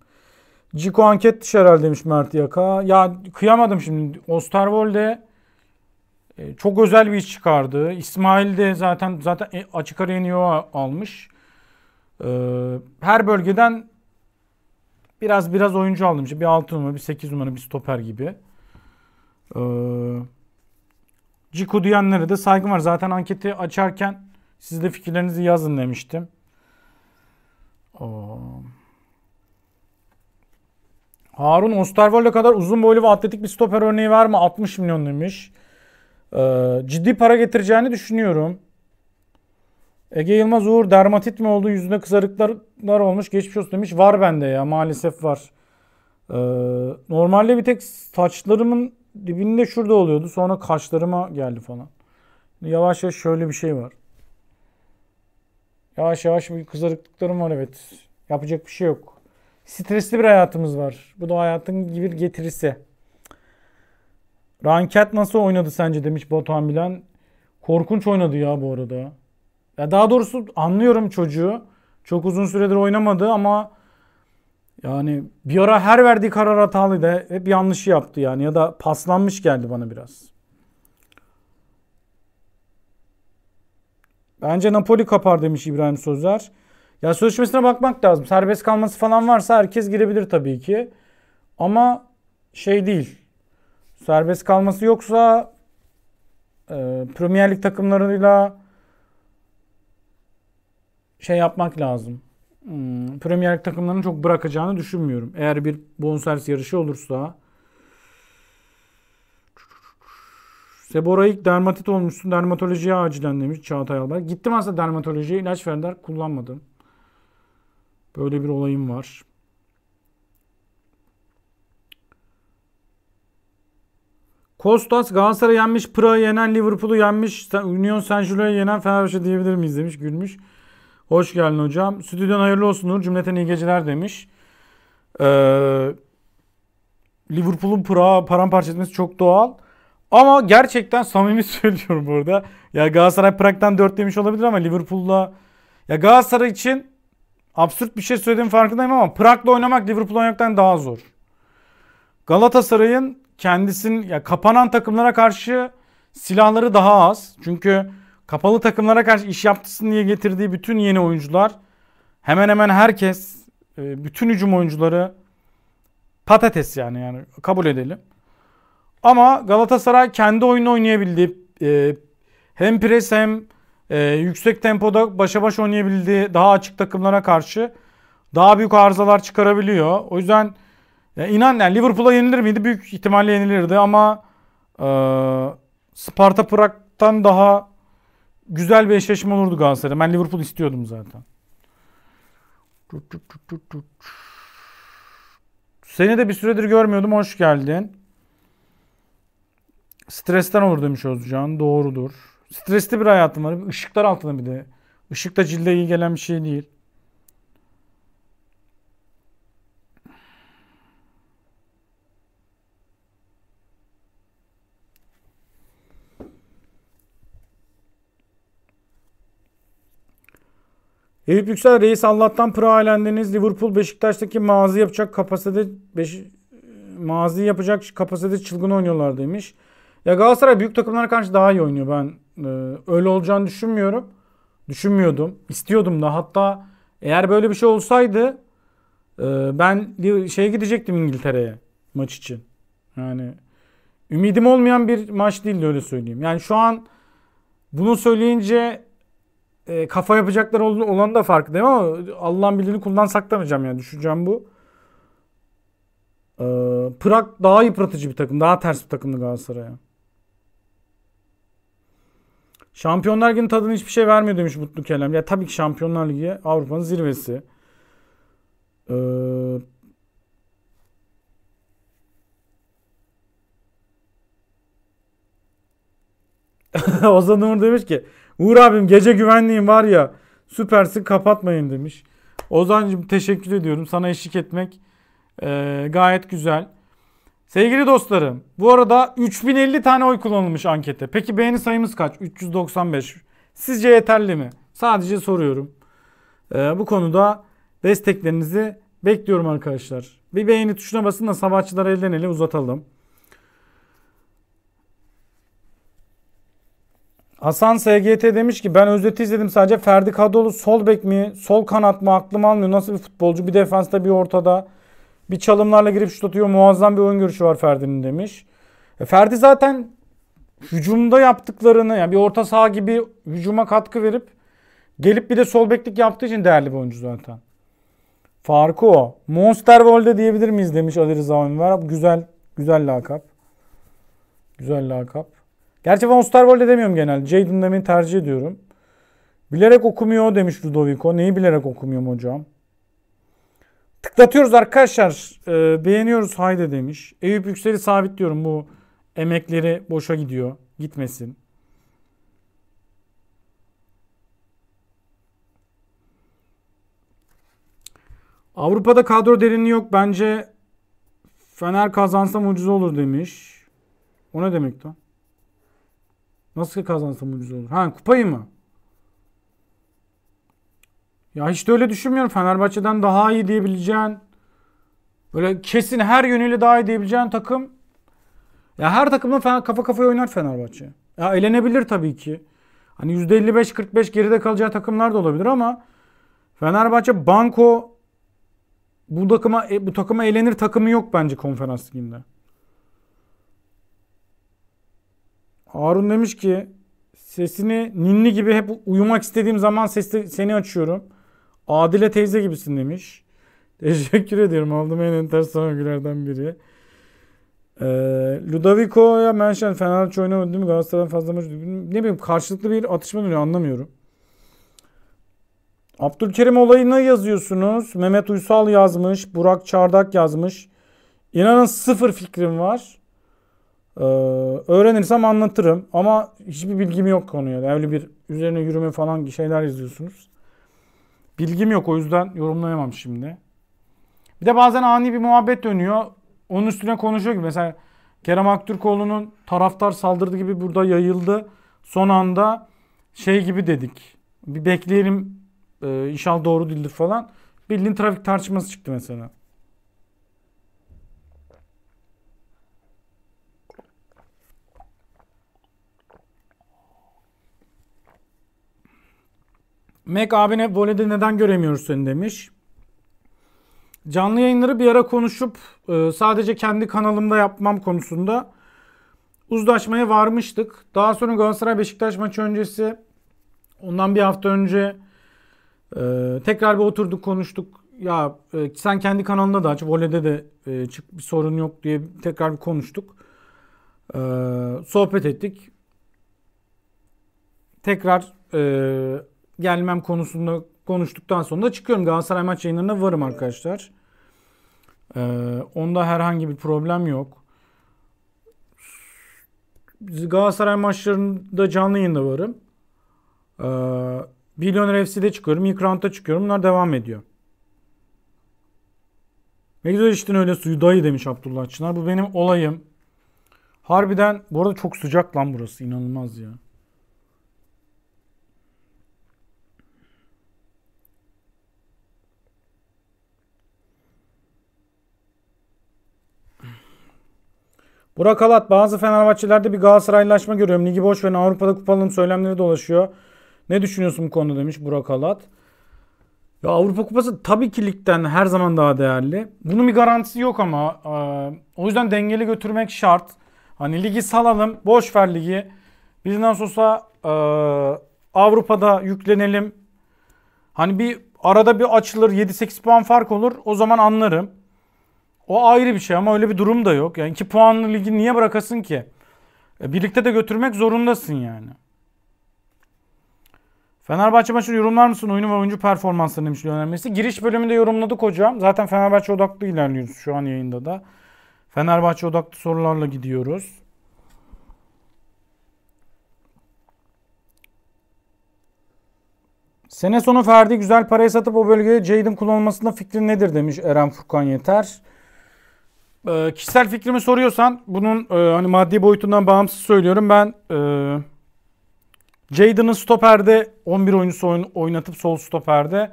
Speaker 1: Ciko anket dışı herhalde demiş Mert Yaka. Ya kıyamadım şimdi. Osterwold'e e, çok özel bir iş çıkardı. İsmail de zaten zaten e, açık ara almış. Ee, her bölgeden Biraz biraz oyuncu aldım. İşte bir 6 numara, bir 8 numara, bir stoper gibi. Ee, Ciku diyenlere de saygım var. Zaten anketi açarken siz de fikirlerinizi yazın demiştim. Oo. Ee, Harun Osterwold'e kadar uzun boylu ve atletik bir stoper örneği var mı 60 milyon demiş. Ee, ciddi para getireceğini düşünüyorum. Ege Yılmaz Uğur dermatit mi oldu? Yüzünde kızarıklar olmuş. Geçmiş olsun demiş. Var bende ya maalesef var. Ee, normalde bir tek saçlarımın dibinde şurada oluyordu. Sonra kaşlarıma geldi falan. Yavaş yavaş şöyle bir şey var. Yavaş yavaş bir kızarıklıklarım var evet. Yapacak bir şey yok. Stresli bir hayatımız var. Bu da hayatın gibi getirisi. Ranket nasıl oynadı sence demiş Batuhan Bilen. Korkunç oynadı ya bu arada. Ya daha doğrusu anlıyorum çocuğu. Çok uzun süredir oynamadı ama yani bir ara her verdiği karar hatalıydı. Hep yanlışı yaptı yani ya da paslanmış geldi bana biraz. Bence Napoli kapar demiş İbrahim Sözer. Ya sözleşmesine bakmak lazım. Serbest kalması falan varsa herkes girebilir tabii ki. Ama şey değil. Serbest kalması yoksa e, Premier Lig takımlarıyla şey yapmak lazım. Hmm, Premier Lig takımlarının çok bırakacağını düşünmüyorum. Eğer bir bonservis yarışı olursa Seboraik dermatit olmuşsun. Dermatolojiye acilen demiş Çağatay Albay. Gittim aslında dermatolojiye ilaç verdiler. Kullanmadım. Böyle bir olayım var. Kostas Galatasaray yenmiş, Pırağı yenen Liverpool'u yenmiş, Union Saint Germain'i yenen Fenerbahçe diyebilir miyiz demiş, gülmüş. Hoş geldin hocam. Stüdyon hayırlı olsun Nur. Cümleten iyi geceler demiş. Ee, Liverpool'un Pırağı paramparça etmesi çok doğal. Ama gerçekten samimi (laughs) söylüyorum burada. Ya Galatasaray Prag'dan 4 demiş olabilir ama Liverpool'la ya Galatasaray için absürt bir şey söylediğim farkındayım ama Prag'la oynamak Liverpool oynamaktan daha zor. Galatasaray'ın kendisinin ya kapanan takımlara karşı silahları daha az. Çünkü Kapalı takımlara karşı iş yaptısın diye getirdiği bütün yeni oyuncular hemen hemen herkes e, bütün hücum oyuncuları patates yani yani kabul edelim. Ama Galatasaray kendi oyunu oynayabildi. E, hem pres hem e, yüksek tempoda başa baş oynayabildi. Daha açık takımlara karşı daha büyük arızalar çıkarabiliyor. O yüzden inan yani Liverpool'a yenilir miydi? Büyük ihtimalle yenilirdi ama Sparta Prag'dan daha güzel bir eşleşme olurdu Galatasaray. Ben Liverpool istiyordum zaten. Seni de bir süredir görmüyordum. Hoş geldin. Stresten olur demiş Özcan. Doğrudur. Stresli bir hayatım var. Işıklar altında bir de. da cilde iyi gelen bir şey değil. Eyüp Yüksel Reis Allah'tan pıra halendiniz. Liverpool Beşiktaş'taki mazi yapacak kapasite beş, mazi yapacak kapasite çılgın oynuyorlar demiş. Ya Galatasaray büyük takımlara karşı daha iyi oynuyor. Ben e, öyle olacağını düşünmüyorum. Düşünmüyordum. İstiyordum da. Hatta eğer böyle bir şey olsaydı e, ben şeye gidecektim İngiltere'ye maç için. Yani ümidim olmayan bir maç değildi öyle söyleyeyim. Yani şu an bunu söyleyince e, kafa yapacaklar olan, da da değil ama Allah'ın bildiğini kuldan saklamayacağım yani. Düşüncem bu. Ee, Prag daha yıpratıcı bir takım. Daha ters bir takımdı Galatasaray'a. Şampiyonlar Günü tadını hiçbir şey vermiyor demiş Mutlu Kelem. Ya tabii ki Şampiyonlar Ligi Avrupa'nın zirvesi. Ee, (laughs) Ozan Uğur demiş ki Uğur abim gece güvenliğin var ya süpersin kapatmayın demiş. Ozancım teşekkür ediyorum sana eşlik etmek e, gayet güzel. Sevgili dostlarım bu arada 3050 tane oy kullanılmış ankete. Peki beğeni sayımız kaç? 395. Sizce yeterli mi? Sadece soruyorum. E, bu konuda desteklerinizi bekliyorum arkadaşlar. Bir beğeni tuşuna basın da savaşçıları elden ele uzatalım. Hasan SGT demiş ki ben özeti izledim sadece Ferdi Kadolu sol bek mi sol kanat mı aklım almıyor. Nasıl bir futbolcu bir defansta bir ortada bir çalımlarla girip şut atıyor muazzam bir oyun görüşü var Ferdi'nin demiş. E Ferdi zaten hücumda yaptıklarını yani bir orta saha gibi hücuma katkı verip gelip bir de sol beklik yaptığı için değerli bir oyuncu zaten. Farkı o. Monster World'e diyebilir miyiz demiş Ali Rıza Önver. Güzel, güzel lakap. Güzel lakap. Gerçi Von Starvold'e demiyorum genelde. Jadon Deming tercih ediyorum. Bilerek okumuyor demiş Ludovico. Neyi bilerek okumuyorum hocam? Tıklatıyoruz arkadaşlar. E, beğeniyoruz haydi demiş. Eyüp Yüksel'i sabitliyorum. Bu emekleri boşa gidiyor. Gitmesin. Avrupa'da kadro derinliği yok. Bence Fener kazansa mucize olur demiş. O ne demek lan? Nasıl kazansam ucuz olur? Ha kupayı mı? Ya hiç de öyle düşünmüyorum. Fenerbahçe'den daha iyi diyebileceğin böyle kesin her yönüyle daha iyi diyebileceğin takım ya her takımda kafa kafaya oynar Fenerbahçe. Ya elenebilir tabii ki. Hani %55-45 geride kalacağı takımlar da olabilir ama Fenerbahçe Banko bu takıma e, bu takıma eğlenir takımı yok bence konferans liginde. Harun demiş ki sesini ninni gibi hep uyumak istediğim zaman sesi, seni açıyorum. Adile teyze gibisin demiş. (laughs) Teşekkür ediyorum. aldım en enteresan övgülerden biri. Ee, Ludovico'ya mention Fenerbahçe oynamadı değil mi? Galatasaray'dan fazla maç. Ne bileyim karşılıklı bir atışma dönüyor anlamıyorum. Abdülkerim olayını yazıyorsunuz. Mehmet Uysal yazmış. Burak Çardak yazmış. İnanın sıfır fikrim var. Ee, öğrenirsem anlatırım ama hiçbir bilgim yok konuya. Evli bir üzerine yürüme falan şeyler yazıyorsunuz. Bilgim yok o yüzden yorumlayamam şimdi. Bir de bazen ani bir muhabbet dönüyor. Onun üstüne konuşuyor gibi. Mesela Kerem Aktürkoğlu'nun taraftar saldırdı gibi burada yayıldı. Son anda şey gibi dedik. Bir bekleyelim ee, inşallah doğru dildir falan. Bildiğin trafik tartışması çıktı mesela. Mac abine voleyde neden göremiyoruz seni demiş. Canlı yayınları bir ara konuşup e, sadece kendi kanalımda yapmam konusunda uzlaşmaya varmıştık. Daha sonra Galatasaray Beşiktaş maçı öncesi ondan bir hafta önce e, tekrar bir oturduk konuştuk. Ya e, sen kendi kanalında da aç voleyde de çık bir sorun yok diye tekrar bir konuştuk. sohbet ettik. Tekrar gelmem konusunda konuştuktan sonra çıkıyorum. Galatasaray maç yayınlarına varım arkadaşlar. Ee, onda herhangi bir problem yok. Galatasaray maçlarında canlı yayında varım. Ee, Milyoner FC'de çıkıyorum. İlk roundda çıkıyorum. Bunlar devam ediyor. Ne güzel içtin öyle suyu dayı demiş Abdullah Çınar. Bu benim olayım. Harbiden bu arada çok sıcak lan burası. inanılmaz ya. Burak Alat bazı Fenerbahçelerde bir Galatasaraylaşma görüyorum. Ligi boş verin Avrupa'da kupalım söylemleri dolaşıyor. Ne düşünüyorsun bu konuda demiş Burak Alat. Ya Avrupa Kupası tabii ki ligden her zaman daha değerli. Bunun bir garantisi yok ama. E, o yüzden dengeli götürmek şart. Hani ligi salalım. Boş ver ligi. Biz nasıl olsa e, Avrupa'da yüklenelim. Hani bir arada bir açılır 7-8 puan fark olur. O zaman anlarım. O ayrı bir şey ama öyle bir durum da yok. Yani 2 puanlı ligi niye bırakasın ki? E, birlikte de götürmek zorundasın yani. Fenerbahçe maçı yorumlar mısın? Oyunu ve oyuncu performansları demiş önermesi. Giriş bölümünde yorumladık hocam. Zaten Fenerbahçe odaklı ilerliyoruz şu an yayında da. Fenerbahçe odaklı sorularla gidiyoruz. Sene sonu Ferdi güzel parayı satıp o bölgeye Jadon kullanılmasında fikrin nedir demiş Eren Furkan Yeter. E, kişisel fikrimi soruyorsan bunun e, hani maddi boyutundan bağımsız söylüyorum. Ben e, Jaden'ın stoperde 11 oyuncusu oyun oynatıp sol stoperde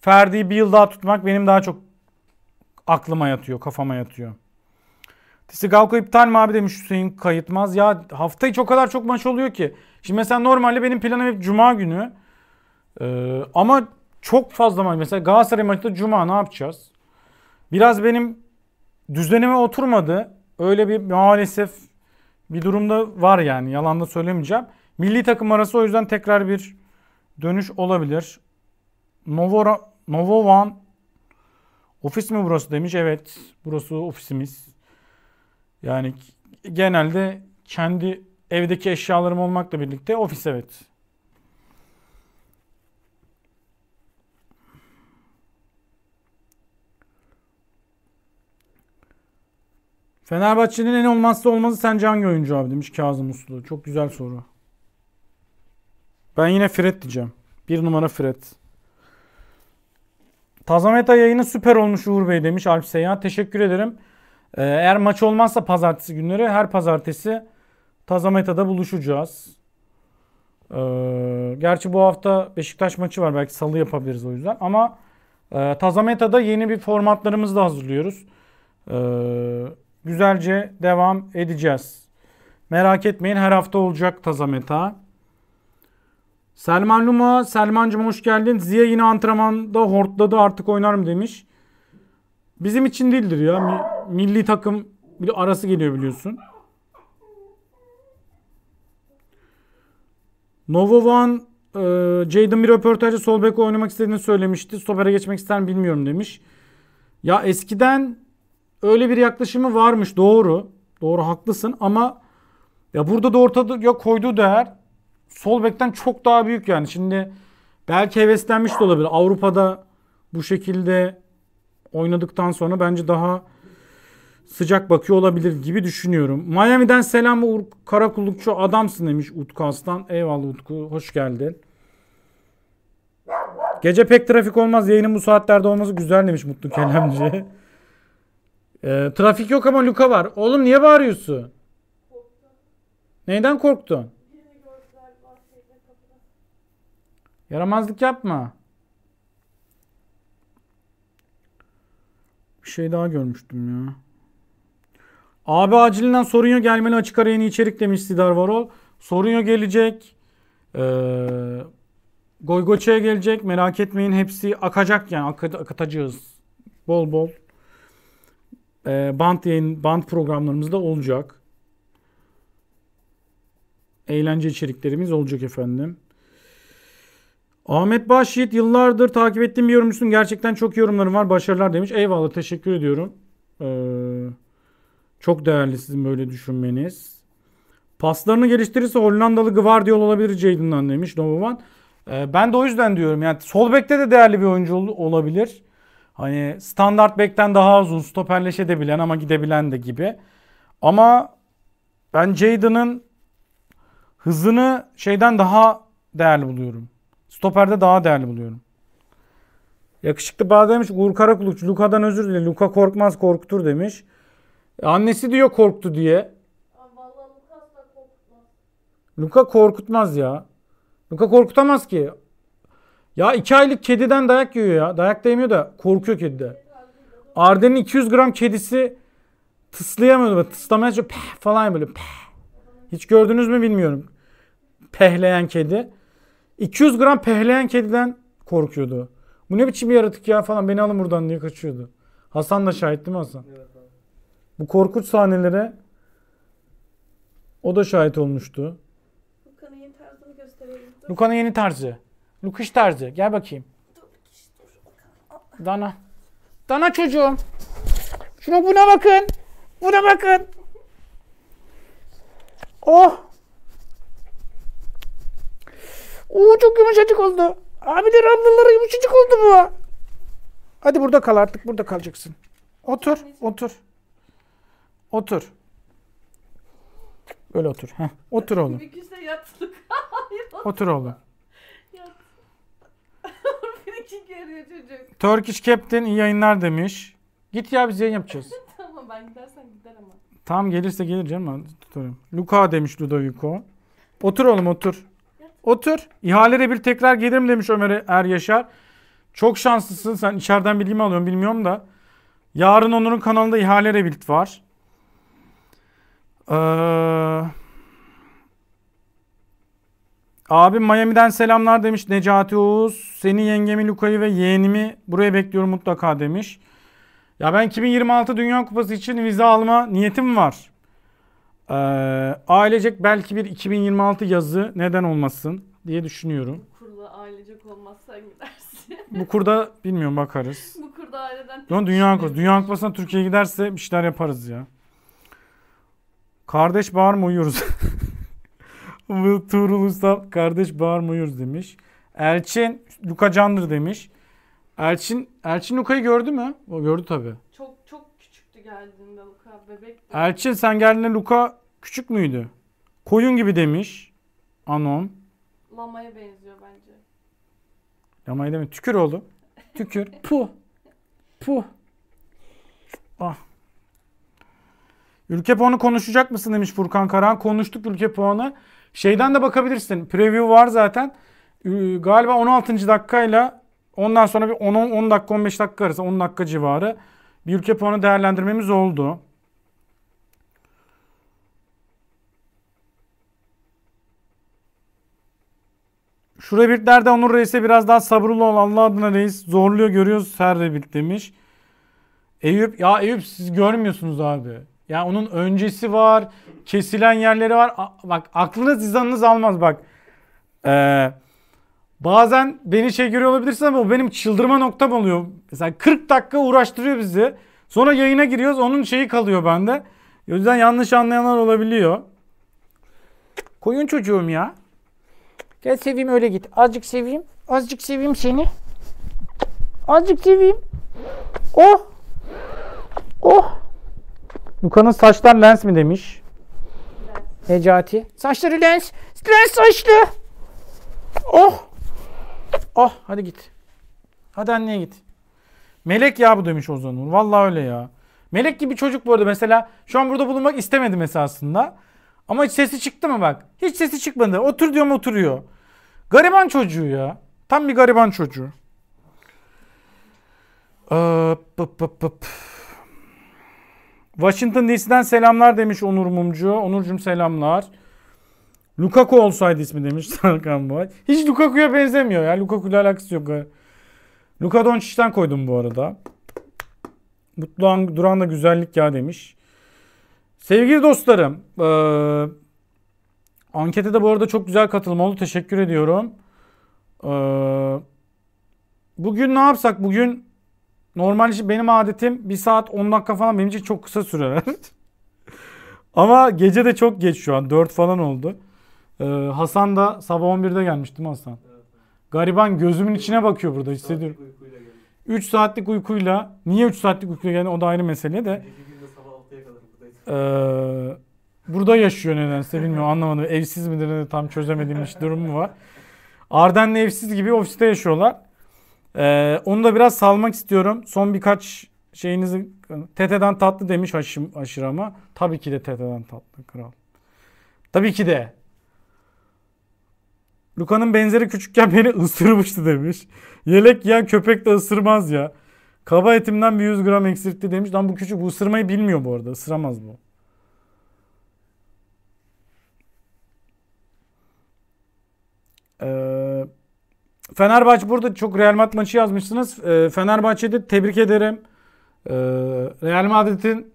Speaker 1: Ferdi'yi bir yıl daha tutmak benim daha çok aklıma yatıyor, kafama yatıyor. Tisigalko iptal mi abi demiş Hüseyin Kayıtmaz. Ya hafta hiç o kadar çok maç oluyor ki. Şimdi mesela normalde benim planım hep cuma günü. Ee, ama çok fazla maç. Mesela Galatasaray maçında cuma ne yapacağız? Biraz benim düzenime oturmadı. Öyle bir maalesef bir durumda var yani. Yalan da söylemeyeceğim. Milli takım arası o yüzden tekrar bir dönüş olabilir. Novora, Novovan ofis mi burası demiş. Evet burası ofisimiz. Yani genelde kendi evdeki eşyalarım olmakla birlikte ofis evet. Fenerbahçe'nin en olmazsa olmazı sence hangi oyuncu abi demiş Kazım Uslu. Çok güzel soru. Ben yine Fred diyeceğim. Bir numara Fred. Tazameta yayını süper olmuş Uğur Bey demiş Alp Seyhan. Teşekkür ederim. Ee, eğer maç olmazsa pazartesi günleri her pazartesi Tazameta'da buluşacağız. Ee, gerçi bu hafta Beşiktaş maçı var. Belki salı yapabiliriz o yüzden. Ama e, Tazameta'da yeni bir formatlarımızı da hazırlıyoruz. Ee, güzelce devam edeceğiz. Merak etmeyin her hafta olacak tazameta. Selman Luma, Selmancım hoş geldin. Ziya yine antrenmanda hortladı artık oynar mı demiş. Bizim için değildir ya. Milli takım arası geliyor biliyorsun. Novovan e, Jadon bir röportajda sol bek oynamak istediğini söylemişti. Stopere geçmek ister mi bilmiyorum demiş. Ya eskiden öyle bir yaklaşımı varmış doğru. Doğru haklısın ama ya burada da ortada ya koyduğu değer sol bekten çok daha büyük yani. Şimdi belki heveslenmiş de olabilir. Avrupa'da bu şekilde oynadıktan sonra bence daha sıcak bakıyor olabilir gibi düşünüyorum. Miami'den selam Uğur Karakullukçu adamsın demiş Utku Aslan. Eyvallah Utku hoş geldin. Gece pek trafik olmaz. Yayının bu saatlerde olması güzel demiş Mutlu Kelemci. E, trafik yok ama Luka var. Oğlum niye bağırıyorsun? Korktum. Neyden korktun? Yaramazlık yapma. Bir şey daha görmüştüm ya. Abi acilinden sorun Sorunyo gelmeli açık ara içerik demiş Sidar Varol. Sorunyo gelecek. Ee, Goygoçe'ye gelecek. Merak etmeyin hepsi akacak yani. Ak akatacağız. Bol bol. E, band yayın, band programlarımız da olacak. Eğlence içeriklerimiz olacak efendim. Ahmet Başyiğit yıllardır takip ettiğim bir yorumcusun. Gerçekten çok yorumların var. Başarılar demiş. Eyvallah teşekkür ediyorum. Ee, çok değerli sizin böyle düşünmeniz. Paslarını geliştirirse Hollandalı Gvardiol olabilir Jadon'dan demiş Novovan. Ee, ben de o yüzden diyorum. Yani sol bekte de değerli bir oyuncu olabilir. Hani standart bekten daha uzun stoperleşebilen ama gidebilen de gibi. Ama ben Jadon'ın hızını şeyden daha değerli buluyorum. Stoperde daha değerli buluyorum. Yakışıklı bağ demiş Uğur Karakuluç. Luka'dan özür dile. Luka korkmaz korkutur demiş. E, annesi diyor korktu diye. Vallahi Luka korkutmaz ya. Luka korkutamaz ki. Ya iki aylık kediden dayak yiyor ya. Dayak değmiyor da korkuyor kedide. Arden'in 200 gram kedisi tıslayamıyordu. Böyle, tıslamaya peh falan böyle peh. Hiç gördünüz mü bilmiyorum. Pehleyen kedi. 200 gram pehleyen kediden korkuyordu. Bu ne biçim bir yaratık ya falan beni alın buradan diye kaçıyordu. Hasan da şahit değil mi Hasan? Bu korkunç sahnelere o da şahit olmuştu. Luka'nın yeni tarzını gösterelim. Luka'nın yeni tarzı. Lukış tarzı. Gel bakayım. Dana. Dana çocuğum. Şuna buna bakın. Buna bakın. Oh. Oo çok yumuşacık oldu. Abiler ablaları yumuşacık oldu bu. Hadi burada kal artık. Burada kalacaksın. Otur. Otur. Otur. Böyle otur. Heh. Otur oğlum. (laughs) otur oğlum. Çünkü arıyor çocuk. Turkish Captain iyi yayınlar demiş. Git ya biz yayın yapacağız. (laughs) tamam ben gidersen gider ama. Tam gelirse gelir canım ben tutarım. Luka demiş Ludovico. Otur oğlum otur. Otur. İhalere bir tekrar gelirim demiş Ömer Er Yaşar. Çok şanslısın sen içeriden bilgi mi alıyorsun bilmiyorum da. Yarın Onur'un kanalında ihale rebuild var. Eee... Abim Miami'den selamlar demiş Necati Oğuz. Seni yengemi Luka'yı ve yeğenimi buraya bekliyorum mutlaka demiş. Ya ben 2026 Dünya Kupası için vize alma niyetim var. Ee, ailecek belki bir 2026 yazı neden olmasın diye düşünüyorum. Bu kurda ailecek olmazsa gidersin. Bu kurda bilmiyorum bakarız. (laughs) Bu kurda aileden... Yok, Dünya şey Kupası. Dünya Kupası'na Türkiye giderse bir şeyler yaparız ya. Kardeş bağır mı uyuyoruz. (laughs) Tuğrul Usta kardeş bağırmıyoruz demiş. Elçin Luka Candır demiş. Elçin Elçin Luka'yı gördü mü? O gördü tabi. Çok çok küçüktü geldiğinde Luka bebek. Elçin sen geldiğinde Luka küçük müydü? Koyun gibi demiş. Anon. Lamaya benziyor bence. Lamaya demiş. Tükür oğlum. Tükür. (laughs) Puh. Puh. Ah. Ülke puanı konuşacak mısın demiş Furkan Karan. Konuştuk ülke puanı. Şeyden de bakabilirsin. Preview var zaten. galiba 16. dakikayla ondan sonra bir 10, 10 dakika 15 dakika arası 10 dakika civarı bir ülke puanı değerlendirmemiz oldu. bir derde Onur Reis'e biraz daha sabırlı ol Allah adına reis. Zorluyor görüyoruz her rebit demiş. Eyüp ya Eyüp siz görmüyorsunuz abi. Ya onun öncesi var. Kesilen yerleri var. A- bak aklınız izanınız almaz bak. Ee, bazen beni şey görüyor olabilirsin ama o benim çıldırma noktam oluyor. Mesela 40 dakika uğraştırıyor bizi. Sonra yayına giriyoruz. Onun şeyi kalıyor bende. O yüzden yanlış anlayanlar olabiliyor. Koyun çocuğum ya. Gel seveyim öyle git. Azıcık seveyim. Azıcık seveyim seni. Azıcık seveyim. Oh. Oh. Luka'nın saçlar lens mi demiş? Necati. Saçları lens. Lens saçlı. Oh. Oh hadi git. Hadi anneye git. Melek ya bu demiş Ozan Uğur. Vallahi öyle ya. Melek gibi çocuk bu arada mesela şu an burada bulunmak istemedim esasında. Ama hiç sesi çıktı mı bak. Hiç sesi çıkmadı. Otur diyorum oturuyor. Gariban çocuğu ya. Tam bir gariban çocuğu. Ee, pıp pıp pıp. Washington DC'den selamlar demiş Onur Mumcu. Onurcum selamlar. Lukaku olsaydı ismi demiş (laughs) Serkan Boğaç. Hiç Lukaku'ya benzemiyor ya. Lukaku ile alakası yok. Luka Doncic'ten koydum bu arada. Mutlu Duran da güzellik ya demiş. Sevgili dostlarım. E, ankete de bu arada çok güzel katılım oldu. Teşekkür ediyorum. E, bugün ne yapsak? Bugün Normal işi benim adetim bir saat 10 dakika falan benim için çok kısa sürer. (laughs) Ama gece de çok geç şu an. 4 falan oldu. Ee, Hasan da sabah 11'de gelmiş değil mi Hasan? Gariban gözümün içine bakıyor burada hissediyorum. 3 saatlik uykuyla niye 3 saatlik uykuyla geldi o da ayrı mesele de. Ee, burada yaşıyor nedense bilmiyorum anlamadım. Evsiz midir tam çözemediğim bir durum mu var. Arden'le evsiz gibi ofiste yaşıyorlar. Ee, onu da biraz salmak istiyorum. Son birkaç şeyinizi TT'den tatlı demiş Haşim ama Tabii ki de TT'den tatlı kral. Tabii ki de. Luka'nın benzeri küçükken (laughs) beni ısırmıştı demiş. Yelek yiyen köpek de ısırmaz ya. Kaba etimden bir 100 gram eksiltti demiş. Lan bu küçük bu ısırmayı bilmiyor bu arada. Isıramaz bu. Ee, Fenerbahçe burada çok Real Madrid maçı yazmışsınız. Ee, Fenerbahçe'de tebrik ederim. Ee, Real Madrid'in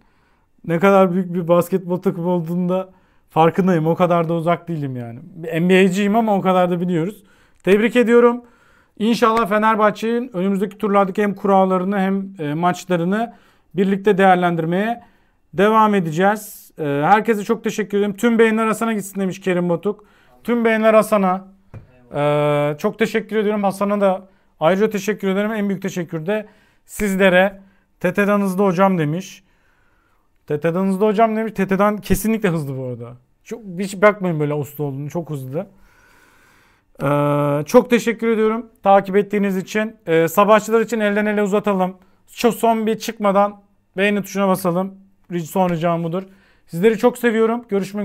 Speaker 1: ne kadar büyük bir basketbol takımı olduğunda farkındayım. O kadar da uzak değilim yani. NBA'ciyim ama o kadar da biliyoruz. Tebrik ediyorum. İnşallah Fenerbahçe'nin önümüzdeki turlardaki hem kurallarını hem e, maçlarını birlikte değerlendirmeye devam edeceğiz. Ee, herkese çok teşekkür ederim. Tüm beğeniler Hasan'a gitsin demiş Kerim Batuk. Tüm beğeniler Hasan'a. Ee, çok teşekkür ediyorum. Hasan'a da ayrıca teşekkür ederim. En büyük teşekkür de sizlere. Tetedanızda hocam demiş. Tetedanızda hocam demiş. Tetedan kesinlikle hızlı bu arada. Çok, hiç bakmayın böyle usta olduğunu. Çok hızlı. Ee, çok teşekkür ediyorum takip ettiğiniz için. Ee, sabahçılar için elden ele uzatalım. Çok son bir çıkmadan beğeni tuşuna basalım. Son ricam budur. Sizleri çok seviyorum. Görüşmek